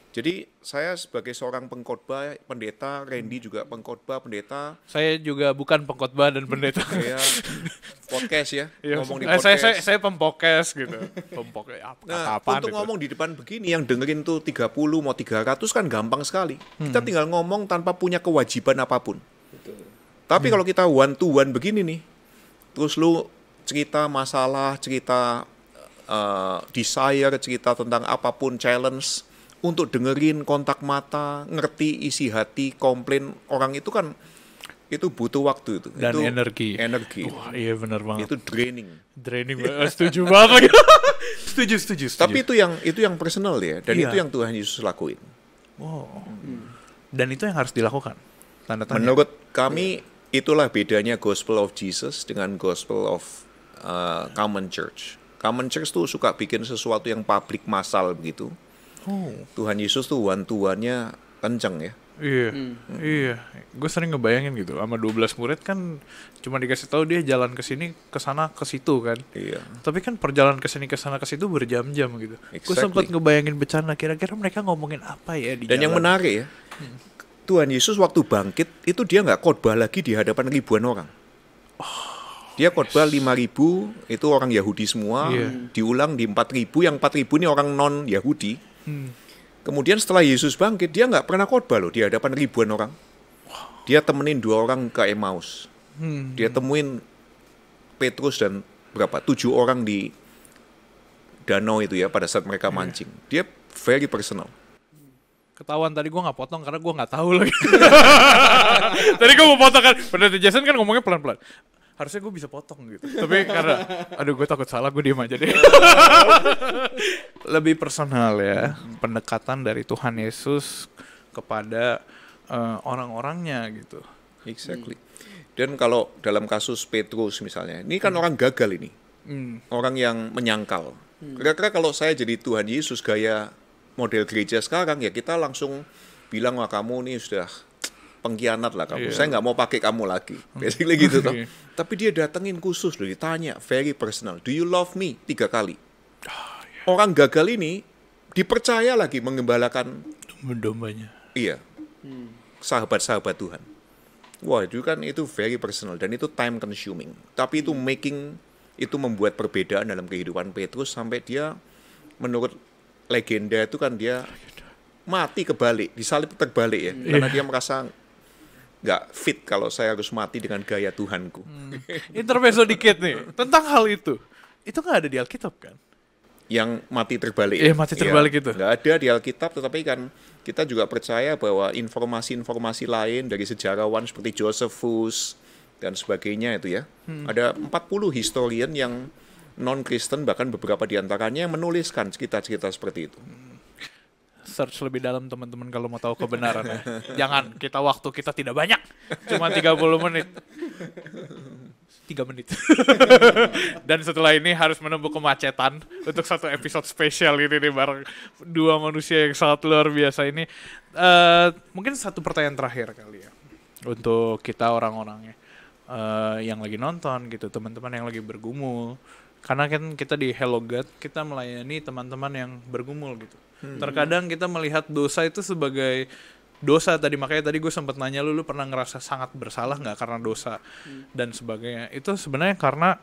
Jadi saya sebagai seorang pengkhotbah, pendeta, Randy juga pengkhotbah, pendeta. Saya juga bukan pengkhotbah dan pendeta. Saya podcast ya, iya, ngomong di eh, podcast. Saya saya, saya pempokes gitu. Pempok ya, apa nah, apa untuk itu. ngomong di depan begini yang dengerin tuh 30 mau 300 kan gampang sekali. Hmm. Kita tinggal ngomong tanpa punya kewajiban apapun. Betul tapi hmm. kalau kita one to one begini nih, terus lu cerita masalah, cerita uh, desire, cerita tentang apapun challenge untuk dengerin kontak mata, ngerti isi hati, komplain orang itu kan itu butuh waktu itu dan itu energi energi wah iya benar banget itu draining draining banget eh, setuju banget setuju, setuju setuju tapi itu yang itu yang personal ya dan iya. itu yang Tuhan Yesus lakuin wow hmm. dan itu yang harus dilakukan tanda tanya menurut kami Itulah bedanya Gospel of Jesus dengan Gospel of uh, Common Church. Common Church tuh suka bikin sesuatu yang publik massal begitu. Oh. Tuhan Yesus tuh one-to-one-nya kenceng ya. Iya, hmm. iya. Gue sering ngebayangin gitu. Sama 12 murid kan cuma dikasih tahu dia jalan ke sini, ke sana, ke situ kan. Iya. Tapi kan perjalanan ke sini, ke sana, ke situ berjam-jam gitu. Exactly. Gue sempat ngebayangin bercanda kira-kira mereka ngomongin apa ya di Dan jalan. yang menarik ya. Hmm. Tuhan Yesus waktu bangkit itu dia nggak khotbah lagi di hadapan ribuan orang. Dia oh, khotbah lima ribu itu orang Yahudi semua, yeah. diulang di empat ribu yang empat ribu ini orang non Yahudi. Hmm. Kemudian setelah Yesus bangkit dia nggak pernah khotbah loh di hadapan ribuan orang. Dia temenin dua orang ke Emmaus. Hmm. Dia temuin Petrus dan berapa tujuh orang di danau itu ya pada saat mereka iya. mancing. Yeah. Dia very personal ketahuan tadi gue nggak potong karena gue nggak tahu lagi. tadi gue mau potong kan, bener Jason kan ngomongnya pelan-pelan. Harusnya gue bisa potong gitu. Tapi karena, aduh gue takut salah, gue diem aja deh. Lebih personal ya, pendekatan dari Tuhan Yesus kepada uh, orang-orangnya gitu. Exactly. Dan kalau dalam kasus Petrus misalnya, ini kan hmm. orang gagal ini, hmm. orang yang menyangkal. Hmm. Kira-kira kalau saya jadi Tuhan Yesus gaya model gereja sekarang ya kita langsung bilang wah kamu ini sudah pengkhianat lah kamu. Yeah. Saya nggak mau pakai kamu lagi. Hmm. Basically gitu toh. Iya. Tapi dia datengin khusus loh, ditanya very personal. Do you love me? Tiga kali. Oh, yeah. Iya. Orang gagal ini dipercaya lagi mengembalakan domba-dombanya. Iya. Hmm. Sahabat-sahabat Tuhan. Wah, itu kan itu very personal dan itu time consuming. Tapi itu making itu membuat perbedaan dalam kehidupan Petrus sampai dia menurut legenda itu kan dia mati kebalik, disalib terbalik ya, karena iya. dia merasa nggak fit kalau saya harus mati dengan gaya Tuhanku. Hmm. Intermezzo dikit nih tentang hal itu. Itu nggak ada di Alkitab kan? Yang mati terbalik. Iya mati terbalik ya, itu. Nggak ada di Alkitab, tetapi kan kita juga percaya bahwa informasi-informasi lain dari sejarawan seperti Josephus dan sebagainya itu ya, hmm. ada 40 historian yang non-Kristen bahkan beberapa di antaranya yang menuliskan cerita-cerita seperti itu. Search lebih dalam teman-teman kalau mau tahu ya. Jangan, kita waktu kita tidak banyak. Cuma 30 menit. tiga menit. Dan setelah ini harus menempuh kemacetan untuk satu episode spesial ini nih bareng dua manusia yang sangat luar biasa ini. Uh, mungkin satu pertanyaan terakhir kali ya untuk kita orang-orangnya uh, yang lagi nonton gitu, teman-teman yang lagi bergumul karena kan kita di Hello God kita melayani teman-teman yang bergumul gitu hmm. terkadang kita melihat dosa itu sebagai dosa tadi makanya tadi gue sempat nanya lu lu pernah ngerasa sangat bersalah nggak karena dosa hmm. dan sebagainya itu sebenarnya karena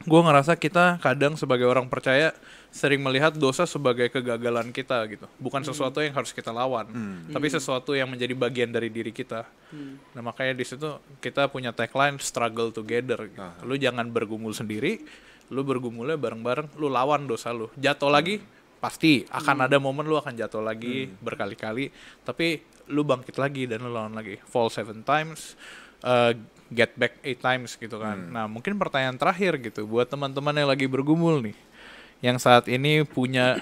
gue ngerasa kita kadang sebagai orang percaya sering melihat dosa sebagai kegagalan kita gitu bukan hmm. sesuatu yang harus kita lawan hmm. tapi hmm. sesuatu yang menjadi bagian dari diri kita hmm. nah makanya di situ kita punya tagline struggle together gitu. lu jangan bergumul sendiri lu bergumulnya bareng-bareng lu lawan dosa lu jatuh lagi pasti akan hmm. ada momen lu akan jatuh lagi hmm. berkali-kali tapi lu bangkit lagi dan lu lawan lagi fall seven times uh, get back eight times gitu kan hmm. nah mungkin pertanyaan terakhir gitu buat teman-teman yang lagi bergumul nih yang saat ini punya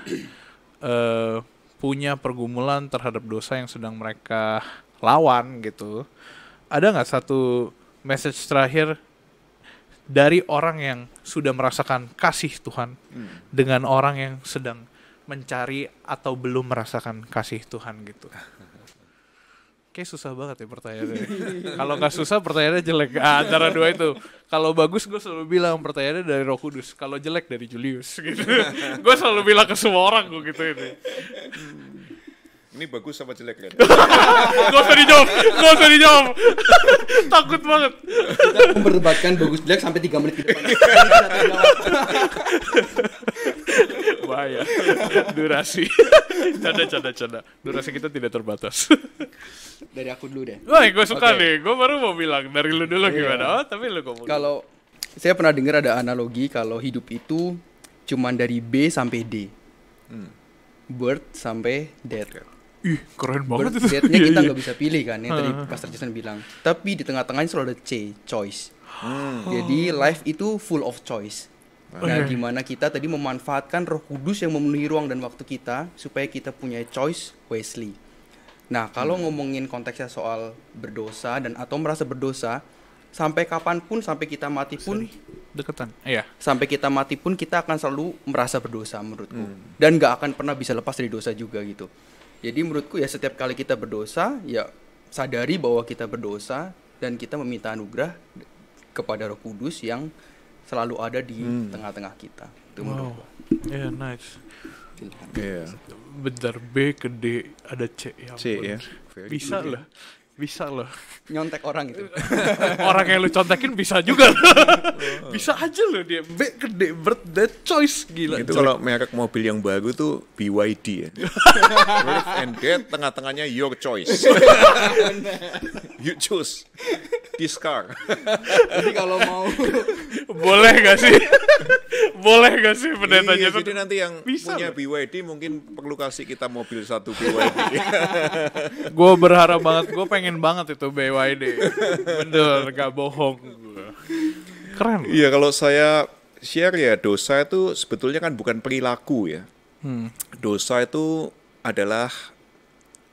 uh, punya pergumulan terhadap dosa yang sedang mereka lawan gitu ada nggak satu message terakhir dari orang yang sudah merasakan kasih Tuhan hmm. dengan orang yang sedang mencari atau belum merasakan kasih Tuhan gitu. Oke susah banget ya pertanyaannya. Kalau nggak susah pertanyaannya jelek. Ah, antara dua itu. Kalau bagus gue selalu bilang pertanyaannya dari Roh Kudus. Kalau jelek dari Julius gitu. gue selalu bilang ke semua orang gue gitu ini. Ini bagus apa jelek kan? gak usah dijawab, gak usah dijawab. Takut banget. Kita memperdebatkan bagus jelek sampai tiga menit ke Bahaya. Durasi. Canda, canda, canda. Durasi kita tidak terbatas. dari aku dulu deh. Wah, gue suka nih. Gue baru mau bilang dari lu dulu iya. gimana. Oh, tapi lu ngomong. Kalau saya pernah dengar ada analogi kalau hidup itu cuman dari B sampai D. Hmm. Birth sampai death. Ih, keren banget Ber itu. Iya, kita iya. nggak bisa pilih kan, yang tadi ah. Pastor Jason bilang. Tapi di tengah-tengahnya selalu ada C, choice. Hmm. Jadi life itu full of choice. Nah, okay. Nah, iya. gimana kita tadi memanfaatkan Roh Kudus yang memenuhi ruang dan waktu kita supaya kita punya choice Wesley. Nah, kalau hmm. ngomongin konteksnya soal berdosa dan atau merasa berdosa, sampai kapanpun sampai kita mati pun deketan. Iya. Sampai kita mati pun kita akan selalu merasa berdosa menurutku hmm. dan nggak akan pernah bisa lepas dari dosa juga gitu. Jadi menurutku ya setiap kali kita berdosa, ya sadari bahwa kita berdosa dan kita meminta anugerah kepada Roh Kudus yang selalu ada di tengah hmm. tengah-tengah kita. Itu wow. Yeah, nice. Yeah. Bentar B ke D ada C ya. C ya. Bisa iya. lah bisa loh nyontek orang itu orang yang lu contekin bisa juga loh bisa aja loh dia B gede bird that choice gila itu kalau merek mobil yang baru tuh BYD ya birth and death tengah-tengahnya your choice you choose this car. Jadi kalau mau boleh gak sih? boleh gak sih pendetanya? Iya, jadi nanti yang Bisa punya lah. BYD mungkin perlu kasih kita mobil satu BYD. gue berharap banget, gue pengen banget itu BYD. Bener, gak bohong. Keren. Iya kalau saya share ya dosa itu sebetulnya kan bukan perilaku ya. Hmm. Dosa itu adalah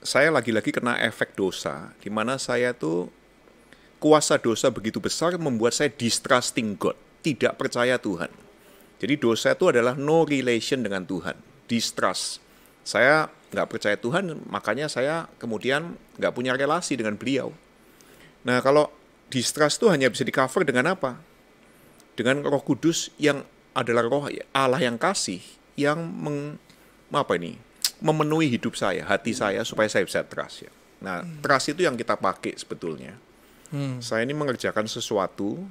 saya lagi-lagi kena efek dosa, di mana saya tuh kuasa dosa begitu besar membuat saya distrusting God, tidak percaya Tuhan. Jadi dosa itu adalah no relation dengan Tuhan, distrust. Saya nggak percaya Tuhan, makanya saya kemudian nggak punya relasi dengan beliau. Nah kalau distrust itu hanya bisa di cover dengan apa? Dengan roh kudus yang adalah roh Allah yang kasih, yang meng, apa ini memenuhi hidup saya, hati hmm. saya supaya saya bisa trust ya. Nah, hmm. trust itu yang kita pakai sebetulnya. Hmm. Saya ini mengerjakan sesuatu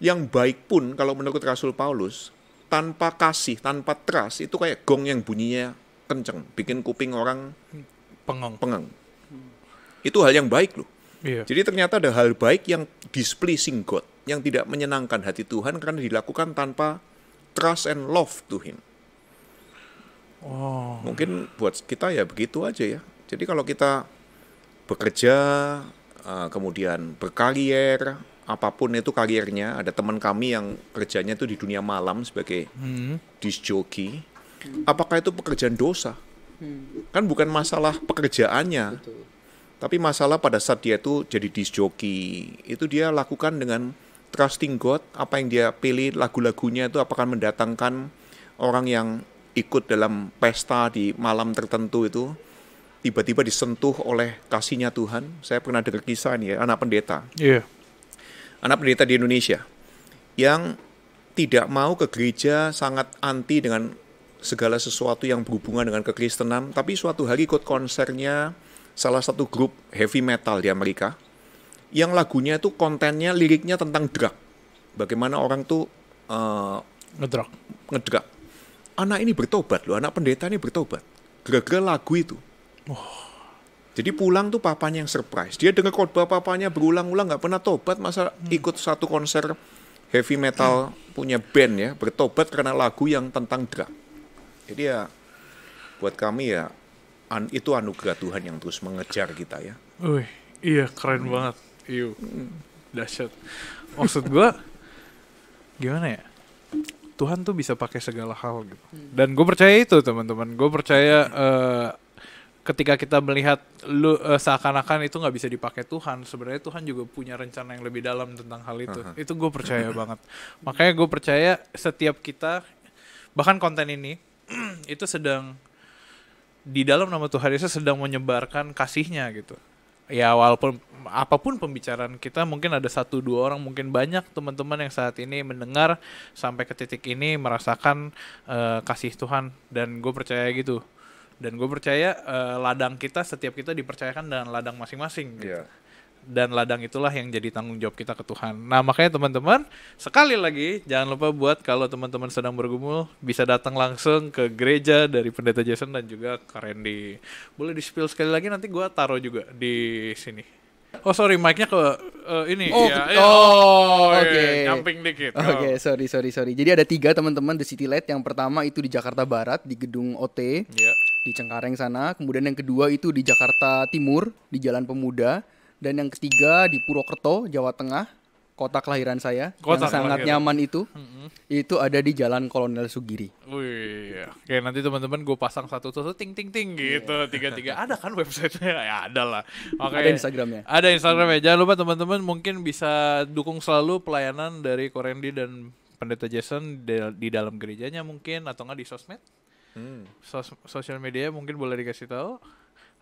yang baik pun kalau menurut Rasul Paulus tanpa kasih, tanpa trust itu kayak gong yang bunyinya kenceng, bikin kuping orang pengang. Pengang. Hmm. Itu hal yang baik loh. Yeah. Jadi ternyata ada hal baik yang displeasing God, yang tidak menyenangkan hati Tuhan karena dilakukan tanpa trust and love to Him. Oh. Mungkin buat kita ya begitu aja ya. Jadi kalau kita bekerja, eh, kemudian berkarier, apapun itu kariernya, ada teman kami yang kerjanya itu di dunia malam sebagai hmm. disc Apakah itu pekerjaan dosa? Hmm. Kan bukan masalah pekerjaannya. Betul. Tapi masalah pada saat dia itu jadi disc itu dia lakukan dengan trusting God, apa yang dia pilih lagu-lagunya itu apakah mendatangkan orang yang ikut dalam pesta di malam tertentu itu tiba-tiba disentuh oleh kasihnya Tuhan. Saya pernah dengar kisah nih ya, anak pendeta. Iya. Yeah. Anak pendeta di Indonesia yang tidak mau ke gereja, sangat anti dengan segala sesuatu yang berhubungan dengan kekristenan, tapi suatu hari ikut konsernya salah satu grup heavy metal di Amerika yang lagunya itu kontennya liriknya tentang drug. Bagaimana orang tuh uh, ngedrug. Ngedrug anak ini bertobat loh, anak pendeta ini bertobat. Gara-gara lagu itu. Oh. Jadi pulang tuh papanya yang surprise. Dia dengar khotbah papanya berulang-ulang nggak pernah tobat masa hmm. ikut satu konser heavy metal hmm. punya band ya bertobat karena lagu yang tentang drug. Jadi ya buat kami ya an, itu anugerah Tuhan yang terus mengejar kita ya. Wih, iya keren hmm. banget. Iyo. Hmm. Dahsyat. Maksud gua gimana ya? Tuhan tuh bisa pakai segala hal gitu. Hmm. Dan gue percaya itu teman-teman. Gue percaya uh, ketika kita melihat lu uh, seakan-akan itu nggak bisa dipakai Tuhan, sebenarnya Tuhan juga punya rencana yang lebih dalam tentang hal itu. Uh -huh. Itu gue percaya banget. Makanya gue percaya setiap kita bahkan konten ini itu sedang di dalam nama Tuhan Yesus sedang menyebarkan kasihnya gitu. Ya walaupun apapun pembicaraan kita mungkin ada satu dua orang mungkin banyak teman-teman yang saat ini mendengar sampai ke titik ini merasakan uh, kasih Tuhan dan gue percaya gitu dan gue percaya uh, ladang kita setiap kita dipercayakan dengan ladang masing-masing gitu. yeah. dan ladang itulah yang jadi tanggung jawab kita ke Tuhan nah makanya teman-teman sekali lagi jangan lupa buat kalau teman-teman sedang bergumul bisa datang langsung ke gereja dari pendeta Jason dan juga Karendi. Randy boleh di spill sekali lagi nanti gue taruh juga di sini Oh sorry, mic-nya ke uh, ini. Oh, ya. oh, oh oke. Okay. Nyamping dikit. Oke, okay, oh. sorry, sorry, sorry. Jadi ada tiga teman-teman The City Light. Yang pertama itu di Jakarta Barat di gedung OT yeah. di Cengkareng sana. Kemudian yang kedua itu di Jakarta Timur di Jalan Pemuda. Dan yang ketiga di Purwokerto, Jawa Tengah kota kelahiran saya kota yang sangat kelahiran. nyaman itu mm-hmm. itu ada di Jalan Kolonel Sugiri. Wih, oke nanti teman-teman gue pasang satu satu ting ting ting iya. gitu tiga tiga ada kan websitenya ya ada lah. Ada Instagramnya. Ada Instagramnya. Jangan lupa teman-teman mungkin bisa dukung selalu pelayanan dari Korendi dan Pendeta Jason di, di dalam gerejanya mungkin atau nggak di sosmed. Hmm. Sos- sosial media mungkin boleh dikasih tahu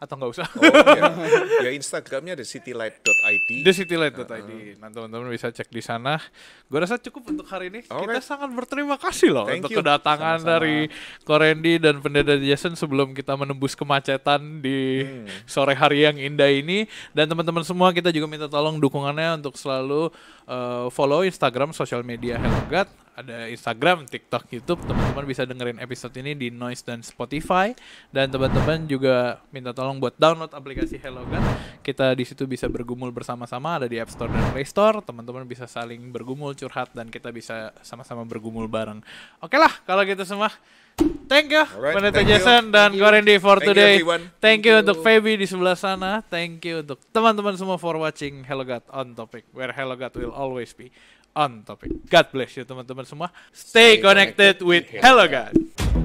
atau nggak usah. Oh, ya. ya Instagramnya ada citylight.id. The citylight.id. Uh-huh. Nah, nah teman-teman bisa cek di sana. Gue rasa cukup untuk hari ini. Okay. Kita sangat berterima kasih loh Thank untuk you. kedatangan Sama-sama. dari Korendi dan Pendeta Jason sebelum kita menembus kemacetan di hmm. sore hari yang indah ini. Dan teman-teman semua kita juga minta tolong dukungannya untuk selalu uh, follow Instagram sosial media Hello God ada Instagram, TikTok, YouTube. Teman-teman bisa dengerin episode ini di Noise dan Spotify. Dan teman-teman juga minta tolong buat download aplikasi Hello God. Kita di situ bisa bergumul bersama-sama. Ada di App Store dan Play Store. Teman-teman bisa saling bergumul, curhat, dan kita bisa sama-sama bergumul bareng. Oke lah, kalau gitu semua. Thank you, Pendeta right. Jason you. dan thank for thank today. You thank, thank you, you untuk Feby di sebelah sana. Thank you untuk teman-teman semua for watching Hello God on Topic, where Hello God will always be on topic. God bless you teman-teman semua. Stay, Stay connected, connected with Hello God. God.